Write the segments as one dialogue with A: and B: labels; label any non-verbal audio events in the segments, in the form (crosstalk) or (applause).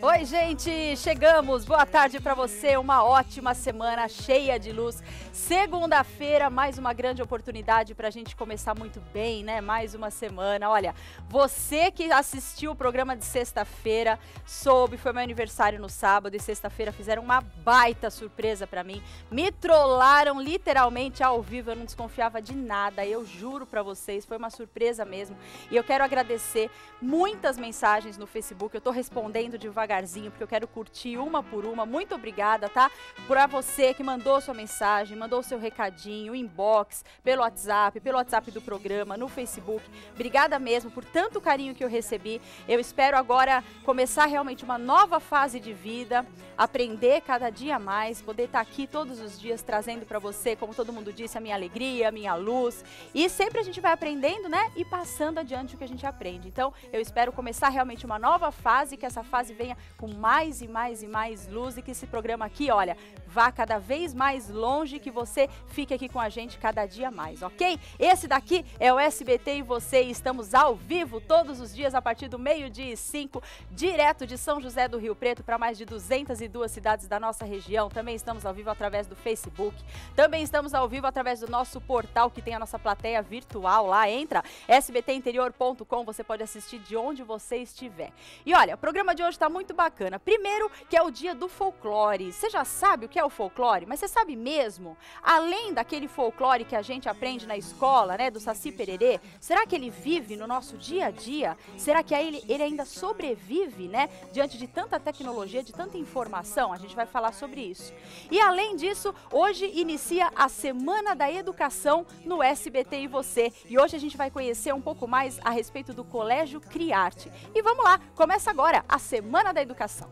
A: Oi, gente, chegamos. Boa tarde para você. Uma ótima semana cheia de luz. Segunda-feira, mais uma grande oportunidade para a gente começar muito bem, né? Mais uma semana. Olha, você que assistiu o programa de sexta-feira, soube, foi meu aniversário no sábado e sexta-feira fizeram uma baita surpresa para mim. Me trollaram literalmente ao vivo. Eu não desconfiava de nada. Eu juro para vocês, foi uma surpresa mesmo. E eu quero agradecer muitas mensagens no Facebook. Eu estou respondendo devagar devagarzinho, porque eu quero curtir uma por uma. Muito obrigada, tá? Pra você que mandou sua mensagem, mandou seu recadinho, inbox, pelo WhatsApp, pelo WhatsApp do programa, no Facebook. Obrigada mesmo por tanto carinho que eu recebi. Eu espero agora começar realmente uma nova fase de vida, aprender cada dia mais, poder estar tá aqui todos os dias trazendo para você, como todo mundo disse, a minha alegria, a minha luz. E sempre a gente vai aprendendo, né? E passando adiante o que a gente aprende. Então, eu espero começar realmente uma nova fase, que essa fase venha com mais e mais e mais luz e que esse programa aqui, olha, vá cada vez mais longe, que você fique aqui com a gente cada dia mais, ok? Esse daqui é o SBT e você, estamos ao vivo todos os dias a partir do meio-dia e cinco, direto de São José do Rio Preto para mais de 202 cidades da nossa região. Também estamos ao vivo através do Facebook, também estamos ao vivo através do nosso portal que tem a nossa plateia virtual lá. Entra sbtinterior.com, você pode assistir de onde você estiver. E olha, o programa de hoje está muito bacana. Primeiro, que é o dia do folclore. Você já sabe o que que é o folclore, mas você sabe mesmo, além daquele folclore que a gente aprende na escola, né, do Saci Pererê, será que ele vive no nosso dia a dia? Será que ele, ele ainda sobrevive, né, diante de tanta tecnologia, de tanta informação? A gente vai falar sobre isso. E além disso, hoje inicia a Semana da Educação no SBT e você. E hoje a gente vai conhecer um pouco mais a respeito do Colégio Criarte. E vamos lá, começa agora a Semana da Educação.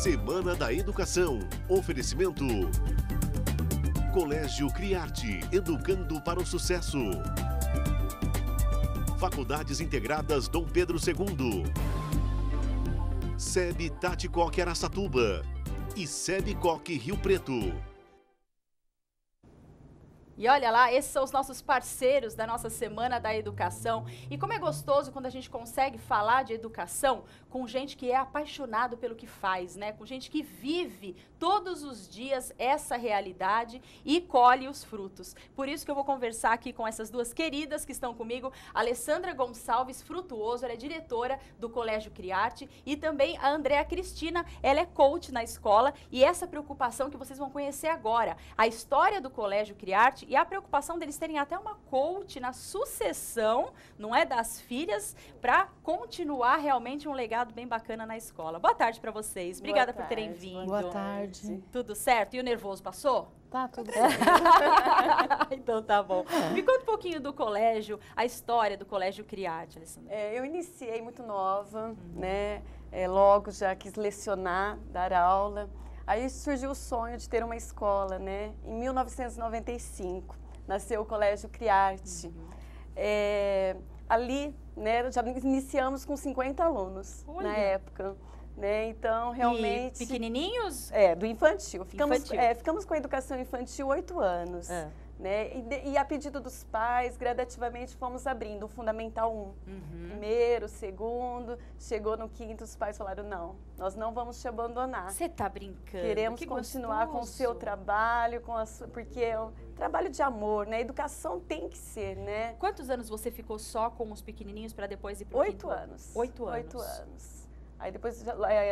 B: Semana da Educação. Oferecimento. Colégio Criarte, educando para o sucesso. Faculdades Integradas Dom Pedro II. SEB Tati Aracatuba e SEB Coque Rio Preto.
A: E olha lá, esses são os nossos parceiros da nossa Semana da Educação. E como é gostoso quando a gente consegue falar de educação com gente que é apaixonado pelo que faz, né? Com gente que vive todos os dias essa realidade e colhe os frutos. Por isso que eu vou conversar aqui com essas duas queridas que estão comigo, Alessandra Gonçalves Frutuoso, ela é diretora do Colégio Criarte, e também a Andréa Cristina, ela é coach na escola, e essa preocupação que vocês vão conhecer agora, a história do Colégio Criarte e a preocupação deles terem até uma coach na sucessão, não é das filhas, para continuar realmente um legado aprendizado bem bacana na escola. Boa tarde para vocês. Obrigada tarde, por terem vindo. Boa
C: tarde.
A: Tudo certo? E o nervoso passou? Tá, tudo certo. (laughs) então tá bom. Me conta um pouquinho do colégio, a história do Colégio Criarte, Alessandra.
D: É, eu iniciei muito nova, uhum. né? É, logo já quis lecionar, dar aula. Aí surgiu o sonho de ter uma escola, né? Em 1995, nasceu o Colégio Criarte. Uhum. É, ali, né, já iniciamos com 50 alunos Olha. na época. Né? Então, realmente... E pequenininhos? É, do infantil. Ficamos, infantil. É, ficamos com a educação infantil oito anos. É. Né? E, de, e, a pedido dos pais, gradativamente fomos abrindo o Fundamental 1. Uhum. Primeiro, segundo, chegou no quinto, os pais falaram, não, nós não vamos te abandonar. Você está
A: brincando, Queremos que
D: continuar gostoso. com o seu trabalho, com a sua, porque é um trabalho de amor, né? Educação tem que ser, né? Quantos anos você ficou só com os pequenininhos para depois ir para o Oito quinto? anos. Oito anos. Oito anos. Aí depois,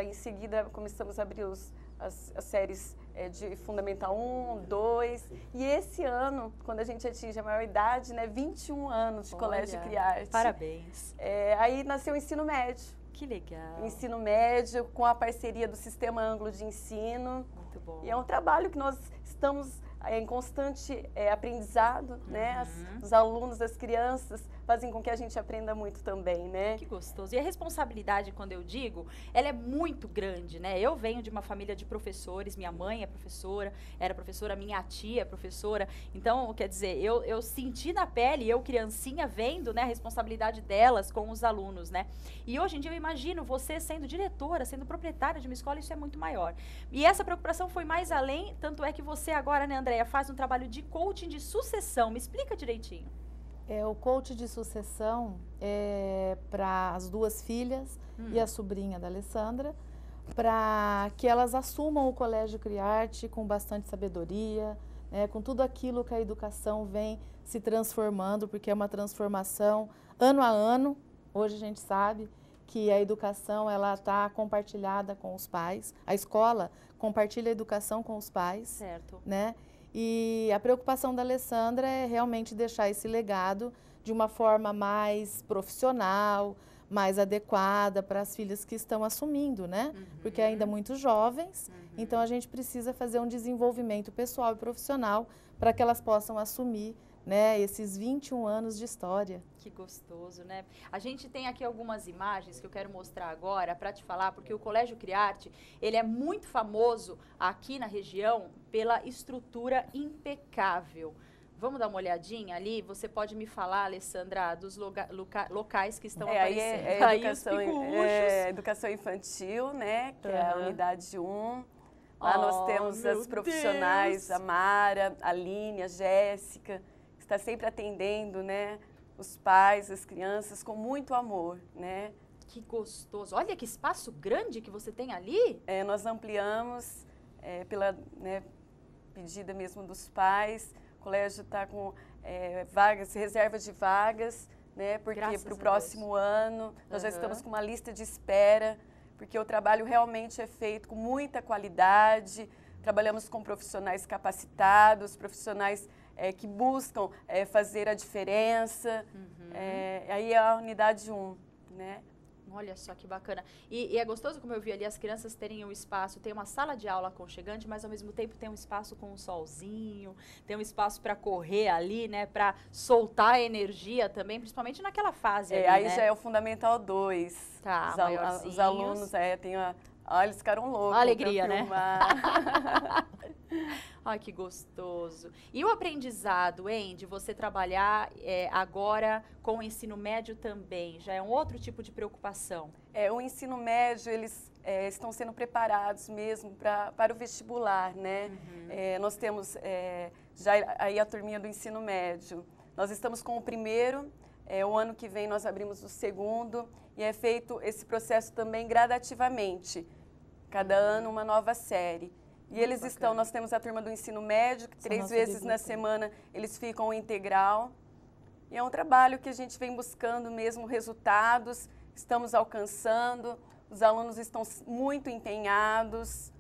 D: em seguida, começamos a abrir os, as, as séries é, de Fundamental 1, 2. E esse ano, quando a gente atinge a maioridade, né, 21 anos de Olha, Colégio Criarte. Parabéns. É, aí nasceu o ensino médio. Que legal. Ensino médio com a parceria do Sistema Anglo de Ensino. Muito bom. E é um trabalho que nós estamos é, em constante é, aprendizado, uhum. né? As, uhum. os alunos, as crianças fazem com que a gente aprenda muito também, né? Que gostoso.
A: E a responsabilidade, quando eu digo, ela é muito grande, né? Eu venho de uma família de professores, minha mãe é professora, era professora, minha tia é professora. Então, quer dizer, eu, eu senti na pele, eu criancinha, vendo né, a responsabilidade delas com os alunos, né? E hoje em dia eu imagino você sendo diretora, sendo proprietária de uma escola, isso é muito maior. E essa preocupação foi mais além, tanto é que você agora, né, Andréia, faz um trabalho de coaching de sucessão. Me explica direitinho.
C: É, o coach de sucessão é para as duas filhas hum. e a sobrinha da Alessandra, para que elas assumam o Colégio Criarte com bastante sabedoria, né, com tudo aquilo que a educação vem se transformando, porque é uma transformação ano a ano. Hoje a gente sabe que a educação ela está compartilhada com os pais, a escola compartilha a educação com os pais, certo? Né? E a preocupação da Alessandra é realmente deixar esse legado de uma forma mais profissional, mais adequada para as filhas que estão assumindo, né? Uhum. Porque ainda muito jovens, uhum. então a gente precisa fazer um desenvolvimento pessoal e profissional para que elas possam assumir né, esses 21 anos de história.
A: Que gostoso, né? A gente tem aqui algumas imagens que eu quero mostrar agora para te falar, porque o Colégio Criarte, ele é muito famoso aqui na região pela estrutura impecável. Vamos dar uma olhadinha ali? Você pode me falar, Alessandra, dos loca locais que estão é, aparecendo. Aí é, é educação, aí é,
D: educação infantil, né? Que uhum. é a unidade 1. Lá oh, nós temos as profissionais, Deus. a Mara, a Aline, a Jéssica está sempre atendendo, né? Os pais, as crianças, com muito amor, né? Que gostoso. Olha que espaço grande que você tem ali. É, nós ampliamos é, pela né, pedida mesmo dos pais. O colégio está com é, vagas, reserva de vagas, né? Porque para o próximo Deus. ano nós uhum. já estamos com uma lista de espera, porque o trabalho realmente é feito com muita qualidade. Trabalhamos com profissionais capacitados, profissionais é, que buscam é, fazer a diferença. Uhum. É, aí é a unidade 1, né?
A: Olha só que bacana. E, e, é gostoso, como eu vi ali, as crianças terem um espaço, tem uma sala de aula aconchegante, mas ao mesmo tempo tem um espaço com um solzinho, tem um espaço para correr ali, né? Para soltar a energia também, principalmente naquela fase. É, ali, aí né? já é o
D: Fundamental 2. Tá, os, al os alunos é, tem a. Olha, eles ficaram loucos. A alegria, né? (laughs)
A: (laughs) Ai, que gostoso. E o aprendizado, hein, de você trabalhar é, agora com o ensino médio também, já é um outro tipo de preocupação?
D: É, o ensino médio, eles é, estão sendo preparados mesmo pra, para o vestibular, né? Uhum. É, nós temos é, já aí a turminha do ensino médio. Nós estamos com o primeiro, é, o ano que vem nós abrimos o segundo, e é feito esse processo também gradativamente. Cada ano uma nova série. E eles Bacana. estão, nós temos a turma do ensino médio, que Essa três vezes na semana eles ficam integral. E é um trabalho que a gente vem buscando mesmo resultados, estamos alcançando, os alunos estão muito empenhados.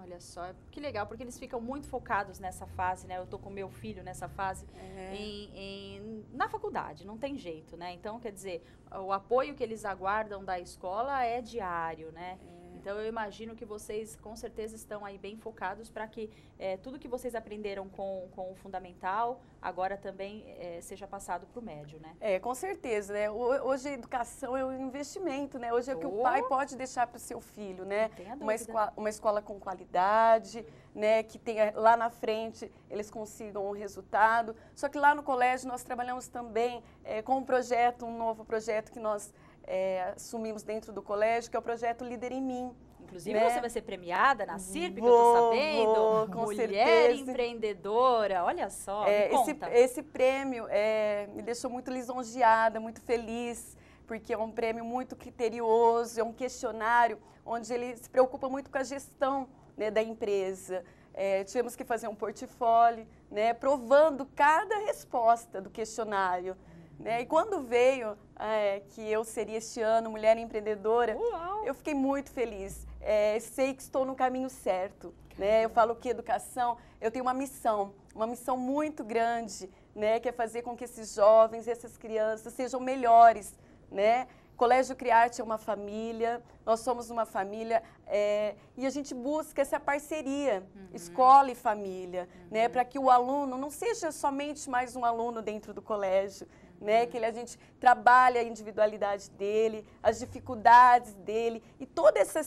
D: Olha
A: só, que legal, porque eles ficam muito focados nessa fase, né? Eu tô com meu filho nessa fase é. em, em, na faculdade, não tem jeito, né? Então, quer dizer, o apoio que eles aguardam da escola é diário, né? É. Então eu imagino que vocês com certeza estão aí bem focados para que é, tudo que vocês aprenderam com, com o fundamental agora também é, seja passado para o médio, né?
D: É, com certeza, né? Hoje a educação é um investimento, né? Hoje é o oh. que o pai pode deixar para o seu filho, né? Uma escola, uma escola com qualidade, né? Que tenha lá na frente eles consigam um resultado. Só que lá no colégio nós trabalhamos também é, com um projeto, um novo projeto que nós é, assumimos dentro do colégio, que é o projeto Líder em Mim. Inclusive, né? você vai ser premiada na CIRP, que eu tô sabendo. Vou, com Mulher certeza. empreendedora, olha só. É, esse, esse, prêmio é, me deixou muito lisonjeada, muito feliz, porque é um prêmio muito criterioso, é um questionário onde ele se preocupa muito com a gestão né, da empresa. É, tivemos que fazer um portfólio, né, provando cada resposta do questionário. Né? E quando veio é, que eu seria este ano mulher empreendedora, Uau. eu fiquei muito feliz. É, sei que estou no caminho certo. Né? Eu falo que educação, eu tenho uma missão, uma missão muito grande, né? que é fazer com que esses jovens, essas crianças sejam melhores. Né? Colégio Criarte é uma família, nós somos uma família é, e a gente busca essa parceria, uhum. escola e família, né? uhum. né, para que o aluno não seja somente mais um aluno dentro do colégio, né? Que ele, a gente trabalha a individualidade dele, as dificuldades dele e toda essa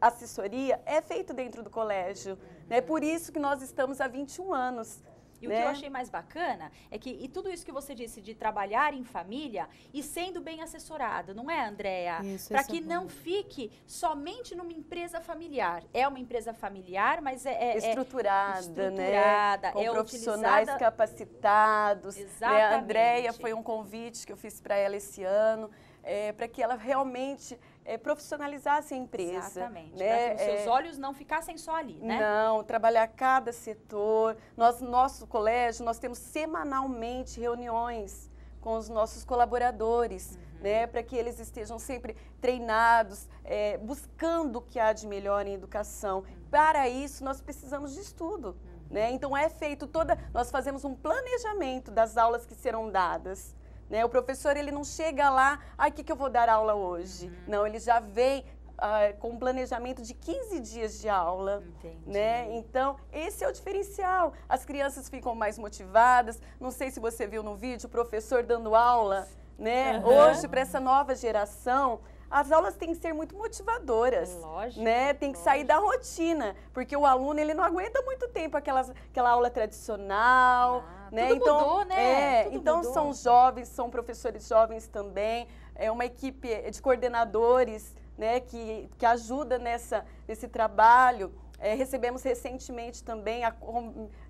D: assessoria é feita dentro do colégio. Né? Por isso que nós estamos há 21 anos e né? o que eu né? achei mais bacana é
A: que, e tudo isso que você disse de trabalhar em família e sendo bem assessorado, não é, Andréa? Para é que é não fique somente numa empresa familiar. É uma empresa familiar,
D: mas é. é estruturada, é estruturada, né? Com é profissionais utilizada... capacitados. Né, Exatamente. Né? A Andréia foi um convite que eu fiz para ela esse ano. É, eh, para que ela realmente é, profissionalizasse a empresa. Exatamente. Né? Para que os seus é,
A: olhos não ficassem só ali, né? Não,
D: trabalhar cada setor. Nós, nosso colégio, nós temos semanalmente reuniões com os nossos colaboradores, uhum. né, para que eles estejam sempre treinados, é, buscando o que há de melhor em educação. Uhum. Para isso, nós precisamos de estudo. Uhum. Né? Então, é feito toda. Nós fazemos um planejamento das aulas que serão dadas. Né? O professor ele não chega lá, ai, ah, que, que eu vou dar aula hoje? Uhum. Não, ele já vem ah, com um planejamento de 15 dias de aula, Entendi. né? Então, esse é o diferencial. As crianças ficam mais motivadas. Não sei se você viu no vídeo o professor dando aula, né? Uhum. Hoje para essa nova geração, as aulas têm que ser muito motivadoras. Lógico. Né? Tem que lógico. sair da rotina, porque o aluno ele não aguenta muito tempo aquelas, aquela aula tradicional, ah né? Tudo então, mudou, né? É, Tudo então mudou. são jovens, são professores jovens também, é uma equipe de coordenadores, né, que, que ajuda nessa, nesse trabalho. É, recebemos recentemente também, a,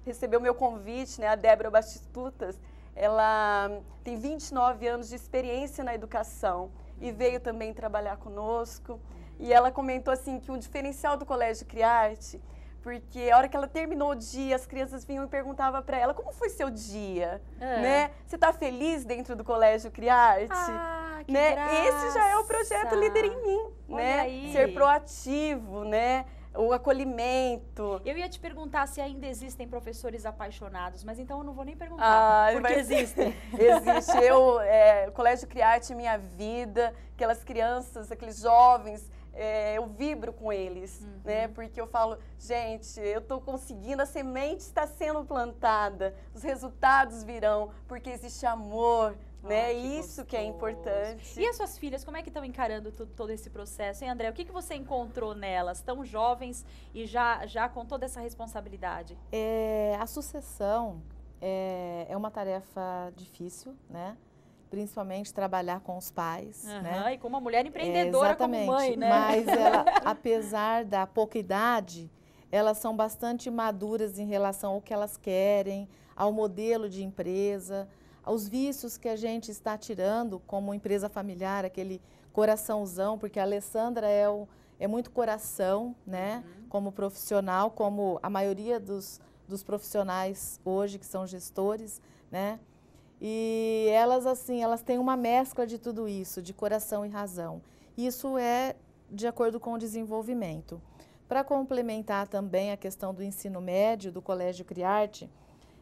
D: recebeu meu convite, né, a Débora Bastitutas, ela tem 29 anos de experiência na educação e veio também trabalhar conosco. E ela comentou assim que um diferencial do Colégio Criarte porque a hora que ela terminou o dia, as crianças vinham e perguntavam para ela como foi seu dia, é. né? Você está feliz dentro do Colégio Criarte? Ah, que né? Graça. Esse já é o projeto Líder em Mim, Olha né? Aí. Ser proativo, né? o acolhimento.
A: Eu ia te perguntar se ainda existem professores apaixonados, mas então eu não vou nem perguntar, ah, porque
D: (laughs) existem. Existe. Eu, é, Colégio Criarte Minha Vida, aquelas crianças, aqueles jovens é, eu vibro com eles, uhum. né? Porque eu falo, gente, eu estou conseguindo, a semente está sendo plantada, os resultados virão, porque existe amor, ah, né? Isso gostoso. que é importante. E as suas filhas, como é que estão
A: encarando todo esse processo, E André? O que, que você encontrou nelas, tão jovens e já, já com toda essa responsabilidade?
C: É, a sucessão é, é uma tarefa difícil, né? principalmente trabalhar com os pais. Uhum, né? E
A: como uma mulher empreendedora, é, exatamente, como mãe, né? Mas ela,
C: (laughs) apesar da pouca idade, elas são bastante maduras em relação ao que elas querem, ao modelo de empresa, aos vícios que a gente está tirando como empresa familiar, aquele coraçãozão, porque a Alessandra é, o, é muito coração, né? Uhum. Como profissional, como a maioria dos, dos profissionais hoje que são gestores, né? E elas, assim, elas têm uma mescla de tudo isso, de coração e razão. Isso é de acordo com o desenvolvimento. Para complementar também a questão do ensino médio, do Colégio Criarte,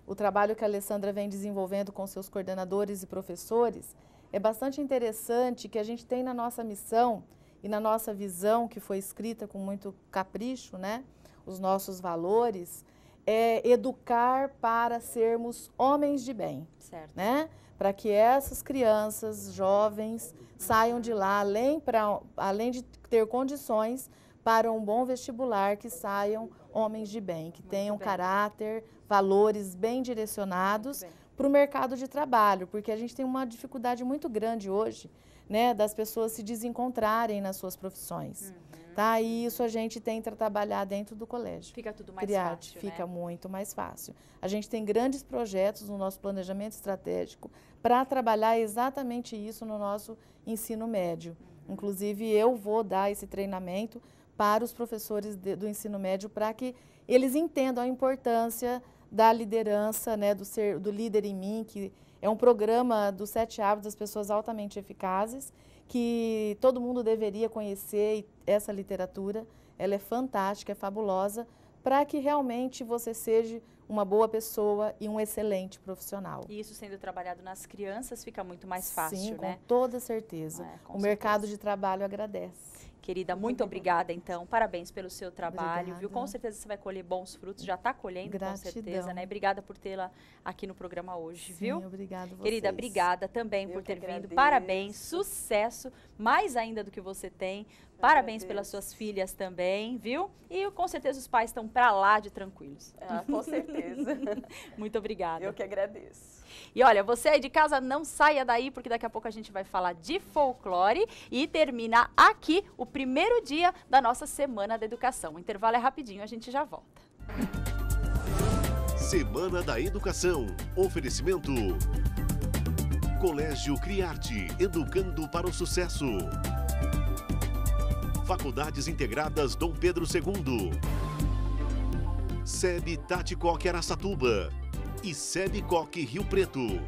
C: o trabalho que a Alessandra vem desenvolvendo com seus coordenadores e professores, é bastante interessante que a gente tem na nossa missão e na nossa visão, que foi escrita com muito capricho, né? os nossos valores, é, educar para sermos homens de bem, certo. né? Para que essas crianças, jovens, saiam de lá, além, para além de ter condições para um bom vestibular, que saiam homens de bem, que Muito tenham bem. caráter, valores bem direcionados para o mercado de trabalho, porque a gente tem uma dificuldade muito grande hoje, né, das pessoas se desencontrarem nas suas profissões. Hum. Tá? E uhum. isso a gente tenta trabalhar dentro do colégio. Fica tudo mais Criar, fácil. Né? Fica né? muito mais fácil. A gente tem grandes projetos no nosso planejamento estratégico para trabalhar exatamente isso no nosso ensino médio. Uhum. Inclusive, eu vou dar esse treinamento para os professores de, do ensino médio para que eles entendam a importância da liderança, né, do, ser, do líder em mim, que é um programa dos sete hábitos das pessoas altamente eficazes que todo mundo deveria conhecer essa literatura. Ela é fantástica, é fabulosa, para que realmente você seja uma boa pessoa e um excelente profissional. E isso sendo
A: trabalhado nas crianças fica muito mais fácil, Sim, né? com
C: toda certeza. É, com o certeza. mercado de trabalho agradece
A: querida, muito obrigada então. Parabéns pelo seu trabalho, obrigada. viu? Com certeza você vai colher bons frutos, já está colhendo Gratidão. com certeza, né? Obrigada por tê-la aqui no programa hoje, Sim, viu?
D: Obrigado vocês. Querida,
A: obrigada também Eu por ter vindo. Parabéns, sucesso, mais ainda do que você tem. Parabéns pelas suas filhas também, viu? E com certeza os pais estão para lá de tranquilos. Ah, com certeza. (laughs) Muito obrigada. Eu que
E: agradeço.
A: E olha, você aí de casa não saia daí, porque daqui a pouco a gente vai falar de folclore e termina aqui o primeiro dia da nossa Semana da Educação. O intervalo é rapidinho, a gente já volta.
B: Semana da Educação. Oferecimento. Colégio Criarte, educando para o sucesso. Faculdades Integradas Dom Pedro II, SEB Tati Coque Araçatuba e SEB Coque Rio Preto.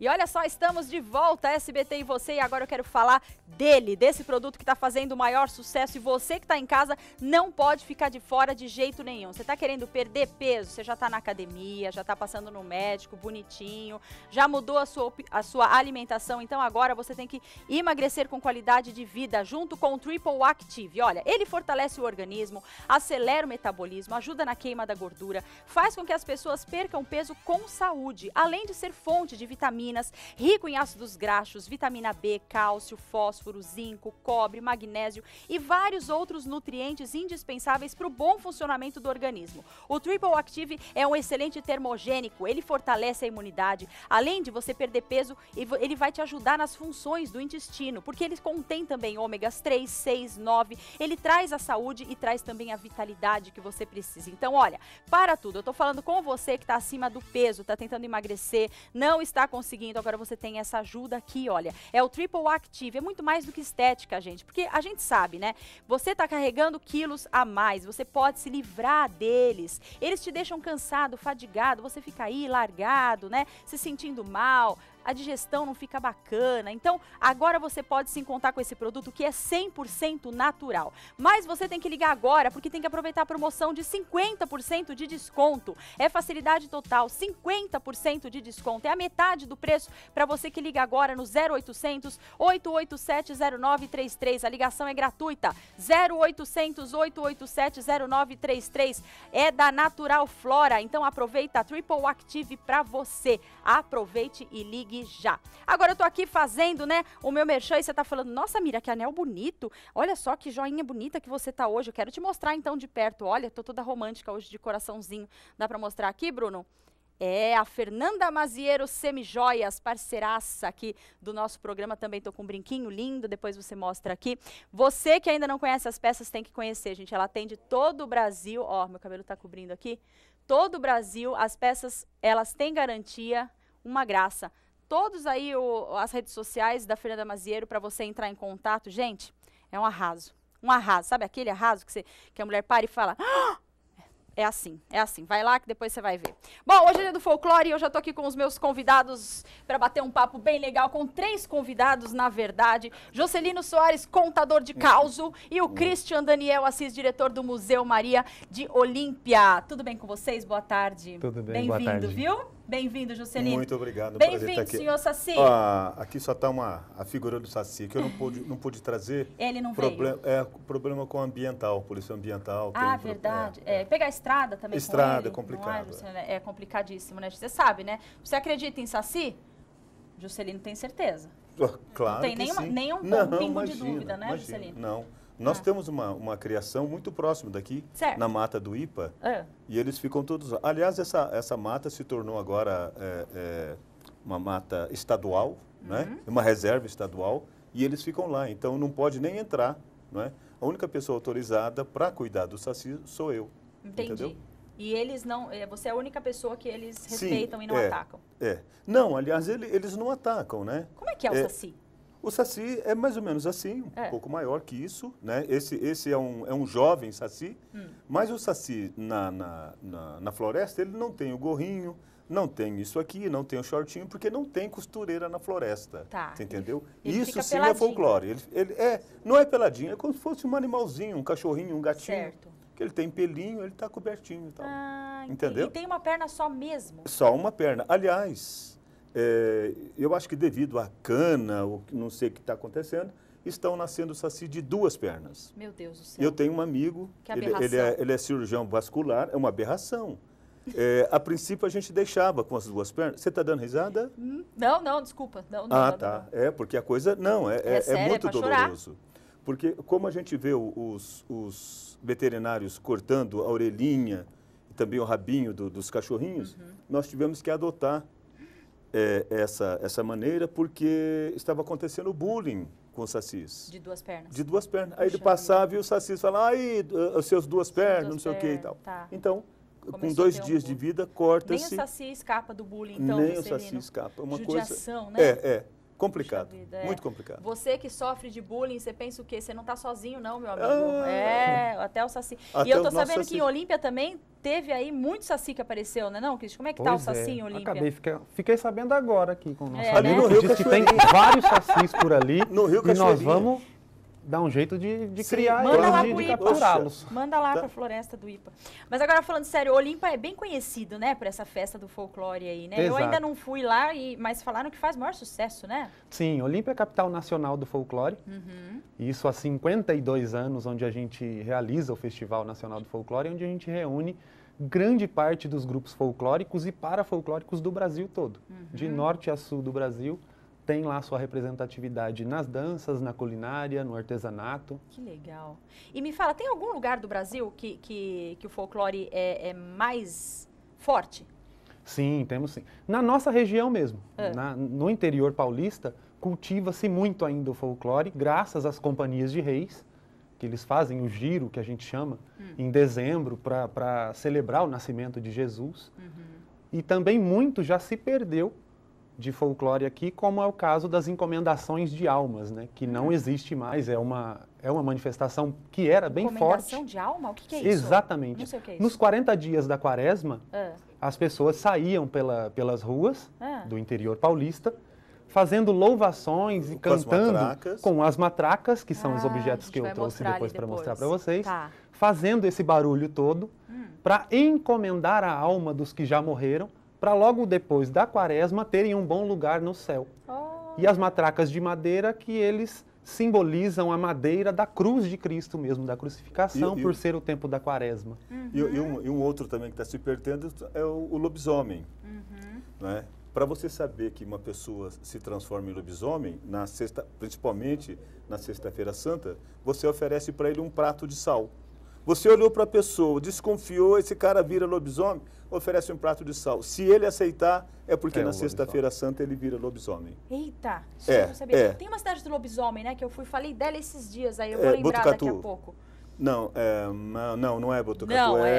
A: E olha só, estamos de volta, SBT e você, e agora eu quero falar dele, desse produto que está fazendo o maior sucesso e você que está em casa não pode ficar de fora de jeito nenhum. Você está querendo perder peso, você já está na academia, já está passando no médico, bonitinho, já mudou a sua, a sua alimentação, então agora você tem que emagrecer com qualidade de vida junto com o Triple Active. Olha, ele fortalece o organismo, acelera o metabolismo, ajuda na queima da gordura, faz com que as pessoas percam peso com saúde, além de ser fonte de vitaminas vitaminas, rico em ácidos graxos, vitamina B, cálcio, fósforo, zinco, cobre, magnésio e vários outros nutrientes indispensáveis para o bom funcionamento do organismo. O Triple Active é um excelente termogênico, ele fortalece a imunidade. Além de você perder peso, ele vai te ajudar nas funções do intestino, porque ele contém também ômegas 3, 6, 9. Ele traz a saúde e traz também a vitalidade que você precisa. Então, olha, para tudo. Eu estou falando com você que está acima do peso, está tentando emagrecer, não está conseguindo conseguindo, agora você tem essa ajuda aqui, olha. É o Triple Active, é muito mais do que estética, gente, porque a gente sabe, né? Você está carregando quilos a mais, você pode se livrar deles. Eles te deixam cansado, fadigado, você fica aí largado, né? Se sentindo mal, a digestão não fica bacana. Então, agora você pode se encontrar com esse produto que é 100% natural. Mas você tem que ligar agora porque tem que aproveitar a promoção de 50% de desconto. É facilidade total, 50% de desconto. É a metade do preço para você que liga agora no 0800 887 0933. A ligação é gratuita. 0800 887 0933 é da Natural Flora. Então aproveita a Triple Active para você. Aproveite e ligue segue já. Agora eu tô aqui fazendo, né, o meu merchan e você tá falando, nossa, Mira, que anel bonito. Olha só que joinha bonita que você tá hoje. Eu quero te mostrar então de perto. Olha, tô toda romântica hoje de coraçãozinho. Dá para mostrar aqui, Bruno? É, a Fernanda Maziero Semijoias, parceiraça aqui do nosso programa, também tô com um brinquinho lindo, depois você mostra aqui. Você que ainda não conhece as peças, tem que conhecer, gente. Ela atende todo o Brasil, ó, meu cabelo tá cobrindo aqui. Todo o Brasil, as peças, elas têm garantia, uma graça todos aí o, as redes sociais da Fernanda Mazieiro para você entrar em contato. Gente, é um arraso. Um arraso. Sabe aquele arraso que, você, que a mulher para e fala... Ah! É assim, é assim. Vai lá que depois você vai ver. Bom, hoje é do folclore e eu já tô aqui com os meus convidados para bater um papo bem legal com três convidados, na verdade. Jocelino Soares, contador de causo, e o Christian Daniel Assis, diretor do Museu Maria de Olímpia. Tudo bem com vocês? Boa tarde. Tudo bem, Bem-vindo, viu? Bem-vindo, Juscelino. Muito obrigado. Bem-vindo, senhor Saci.
B: aqui só está uma, a figura do Saci, que eu não pude, não pude trazer. Ele não problema, veio. É, problema com ambiental, polícia ambiental. Ah, tem, verdade.
A: É, é, é. Pegar a estrada também Estrada, com é ele, é complicado. É, é complicadíssimo, né? Você sabe, né? Você acredita em Saci? Juscelino tem certeza.
B: Ah, claro Não tem nenhuma, nenhum não, pingo imagina, de dúvida, né, imagina, Juscelino? Não. Nós ah. temos uma, uma criação muito próxima daqui, certo. na mata do Ipa, ah. e eles ficam todos lá. Aliás, essa, essa mata se tornou agora é, é, uma mata estadual, uhum. né? uma reserva estadual, e eles ficam lá. Então, não pode nem entrar. Não é? A única pessoa autorizada para cuidar do saci sou eu.
A: Entendi. Entendeu? E eles não. É, você é a única pessoa que eles respeitam Sim, e não é, atacam.
B: É. Não, aliás, ele, eles não atacam, né?
A: Como é que é o é, saci?
B: O Saci é mais ou menos assim, um é. pouco maior que isso, né? Esse, esse é, um, é um jovem Saci, hum. mas o Saci na, na, na, na, floresta, ele não tem o gorrinho, não tem isso aqui, não tem o shortinho, porque não tem costureira na floresta, tá. entendeu? Ele, ele isso sim é peladinho. é folclore. Ele, ele é, não é peladinho, é como se fosse um animalzinho, um cachorrinho, um gatinho. Certo. Que ele tem pelinho, ele está cobertinho e tal.
A: Ah, entendeu? E tem uma perna só mesmo?
B: Só uma perna. Aliás, é, eu acho que devido à cana, ou não sei o que está acontecendo, estão nascendo saci de duas pernas.
A: Meu Deus do céu. Eu
B: tenho um amigo, ele, ele, é, ele é cirurgião vascular, é uma aberração. É, a princípio a gente deixava com as duas pernas. Você está dando risada?
A: Hum, não, não, desculpa. Não, não, ah, não,
B: tá. É, porque a coisa. Não, é, é, é, é sério, é muito doloroso. Chorar. Porque como a gente vê os, os, veterinários cortando a orelhinha e também o rabinho do, dos cachorrinhos, uhum. nós tivemos que adotar é, essa, essa maneira porque estava acontecendo bullying com o sacis.
A: De duas pernas.
B: De duas pernas. Aí ele passava e o sacis falava ai, eh, os seus duas pernas, duas não sei o que e tal. Tá.
A: Então, Começou com dois dias
B: um de vida, corta-se. Nem o
A: saci escapa do bullying, então. Nem o saci
B: escapa. É uma Judiação, coisa... né? É, é. Complicado, vida, é. muito complicado.
A: Você que sofre de bullying, você pensa o quê? Você não está sozinho não, meu amigo. Ah, é, até o Saci. Até e eu estou sabendo saci. que em Olímpia também teve aí muito Saci que apareceu, né não, Cris? Como é que pois tá o é. Saci é. em Olímpia? Acabei,
F: fiquei, fiquei sabendo agora aqui com o nosso é, amigo. Né? no Rio Diz que tem vários Sacis por ali. No Rio E nós vamos dá um jeito de, de Sim, criar manda lá tipo de, capturá-los. Manda lá tá. para a
A: floresta do Ipa. Mas agora falando sério, Olimpa é bem conhecido, né, por essa festa do folclore aí, né? Exato. Eu ainda não fui lá, e, mas falaram que faz maior sucesso, né?
F: Sim, Olimpa é a capital nacional do folclore. Uhum. Isso há 52 anos, onde a gente realiza o Festival Nacional do Folclore, onde a gente reúne grande parte dos grupos folclóricos e parafolclóricos do Brasil todo, uhum. de norte a sul do Brasil tem lá sua representatividade nas danças, na culinária, no artesanato.
A: Que legal. E me fala, tem algum lugar do Brasil que, que, que o folclore é, é mais forte?
F: Sim, temos sim. Na nossa região mesmo, é. na, no interior paulista, cultiva-se muito ainda o folclore, graças às companhias de reis, que eles fazem o giro, que a gente chama, hum. em dezembro, para celebrar o nascimento de Jesus. Uhum. E também muito já se perdeu de folclore aqui, como é o caso das encomendações de almas, né? que não uhum. existe mais, é uma, é uma manifestação que era bem forte. Encomendação
A: de alma? O que, que é isso? Exatamente. Não sei o que é isso. Nos
F: 40 dias da quaresma, ah. as pessoas saíam pela, pelas ruas ah. do interior paulista, fazendo louvações e com cantando as com as matracas, que são ah, os objetos que eu trouxe depois para mostrar para vocês, tá. fazendo esse barulho todo hum. para encomendar a alma dos que já morreram para logo depois da quaresma terem um bom lugar no céu. Oh. E as matracas de madeira que eles simbolizam a madeira da cruz de Cristo mesmo, da crucificação, e, e, por ser o tempo da quaresma. Uhum. E, um, e, um, outro também que
B: está se perdendo é o, o lobisomem. Uhum. Né? Para você saber que uma pessoa se transforma em lobisomem, na sexta, principalmente na Sexta-feira Santa, você oferece para ele um prato de sal. Você olhou para a pessoa, desconfiou, esse cara vira lobisomem, oferece um prato de sal. Se ele aceitar, é porque é na sexta-feira santa ele vira lobisomem. Eita, é, É. Tem
A: uma cidade do lobisomem, né? Que eu fui, falei dela esses dias, aí eu é, vou é, lembrar Botucatu. daqui a pouco.
B: Não, é, não, não é Botucatu. Não, é,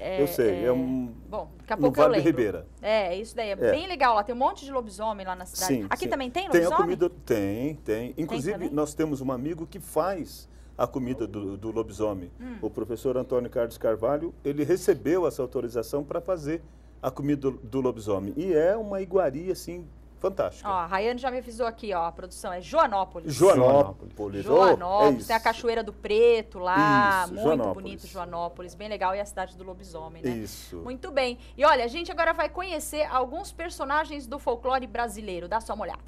B: é, é Eu sei, é, é, um.
A: Bom, daqui a pouco no Vale eu lembro. Ribeira. É, isso daí. É, bem legal. Lá tem um monte de lobisomem lá na cidade. Sim, Aqui sim. também tem lobisomem? Tem a comida.
B: Tem, tem. Inclusive, tem nós temos um amigo que faz a comida do, do lobisomem. Hum. O professor Antônio Carlos Carvalho, ele recebeu essa autorização para fazer a comida do, do, lobisomem. E é uma iguaria, assim, fantástica.
A: Ó, a Rayane já me avisou aqui, ó, a produção é Joanópolis. Joanópolis. Joanópolis, é tem a Cachoeira do Preto lá, isso, muito Joanópolis. bonito Joanópolis, bem legal, e a cidade do lobisomem, né? Isso. Muito bem. E olha, a gente agora vai conhecer alguns personagens do folclore brasileiro. Dá só uma olhada.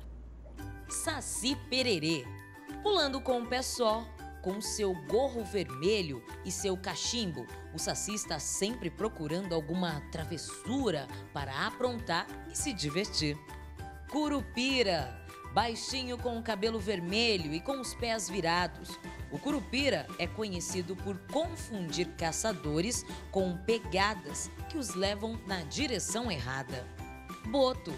E: Saci Pererê. Pulando com o um pé só, com seu gorro vermelho e seu cachimbo, o Saci está sempre procurando alguma travessura para aprontar e se divertir. Curupira baixinho com o cabelo vermelho e com os pés virados. O curupira é conhecido por confundir caçadores com pegadas que os levam na direção errada. Boto,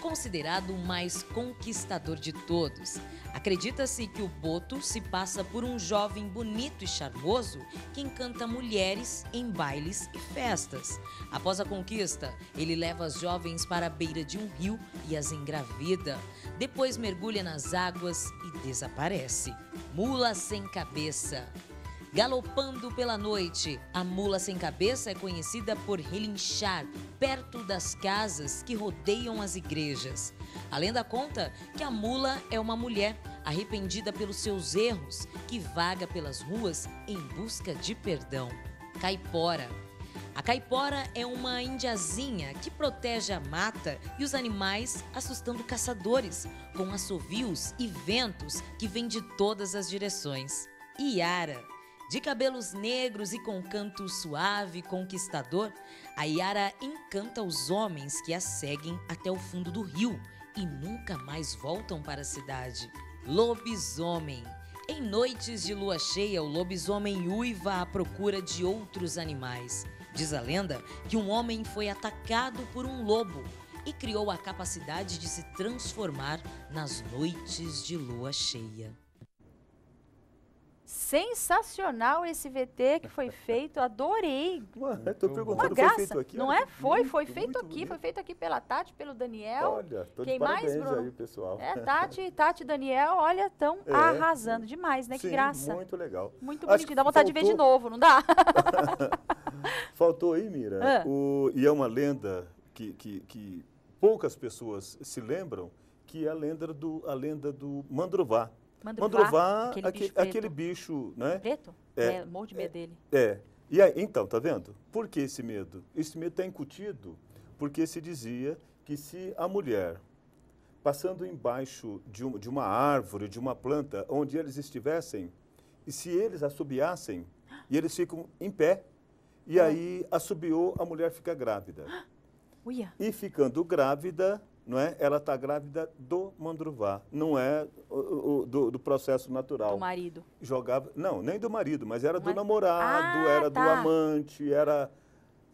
E: considerado o mais conquistador de todos, Acredita-se que o Boto se passa por um jovem bonito e charmoso que encanta mulheres em bailes e festas. Após a conquista, ele leva as jovens para a beira de um rio e as engravida. Depois mergulha nas águas e desaparece. Mula sem cabeça. Galopando pela noite, a mula sem cabeça é conhecida por relinchar perto das casas que rodeiam as igrejas. A lenda conta que a mula é uma mulher arrependida pelos seus erros que vaga pelas ruas em busca de perdão. Caipora. A caipora é uma indiazinha que protege a mata e os animais, assustando caçadores, com assovios e ventos que vêm de todas as direções. Iara. De cabelos negros e com canto suave e conquistador, a Iara encanta os homens que a seguem até o fundo do rio e nunca mais voltam para a cidade. Lobisomem. Em noites de lua cheia, o lobisomem uiva à procura de outros animais. Diz a lenda que um homem foi atacado por um lobo e criou a capacidade de se transformar nas noites de lua cheia.
A: Sensacional esse VT que foi feito, adorei. Mano, graça tô perguntando, foi feito aqui? Não é? Foi, muito, foi feito aqui, bonito. foi feito aqui pela Tati, pelo Daniel. Olha, tô Quem mais, Bruno? aí,
B: pessoal. É, Tati,
A: Tati Daniel, olha, estão é, arrasando demais, né? Sim, que graça. muito legal. Muito Acho bonitinho, dá vontade faltou... de ver de novo, não dá?
B: (laughs) faltou aí, Mira, ah. o... e é uma lenda que, que, que poucas pessoas se lembram, que é a lenda do, a lenda do Mandrová.
A: Mandruvá, aquele, aquele, bicho, aquele
B: bicho, né? Preto? É, é
A: morro de medo é, dele.
B: É. E aí, então, tá vendo? Por que esse medo? Esse medo está incutido porque se dizia que se a mulher, passando embaixo de, um, de uma árvore, de uma planta, onde eles estivessem, e se eles assobiassem, e eles ficam em pé, e aí assobiou, a mulher fica grávida. (gasps) E ficando grávida, não é? Ela está grávida do Mandruvá, não é o, o, do, do, processo natural. Do marido. Jogava, não, nem do marido, mas era do, do namorado, ah, era tá. do amante, era,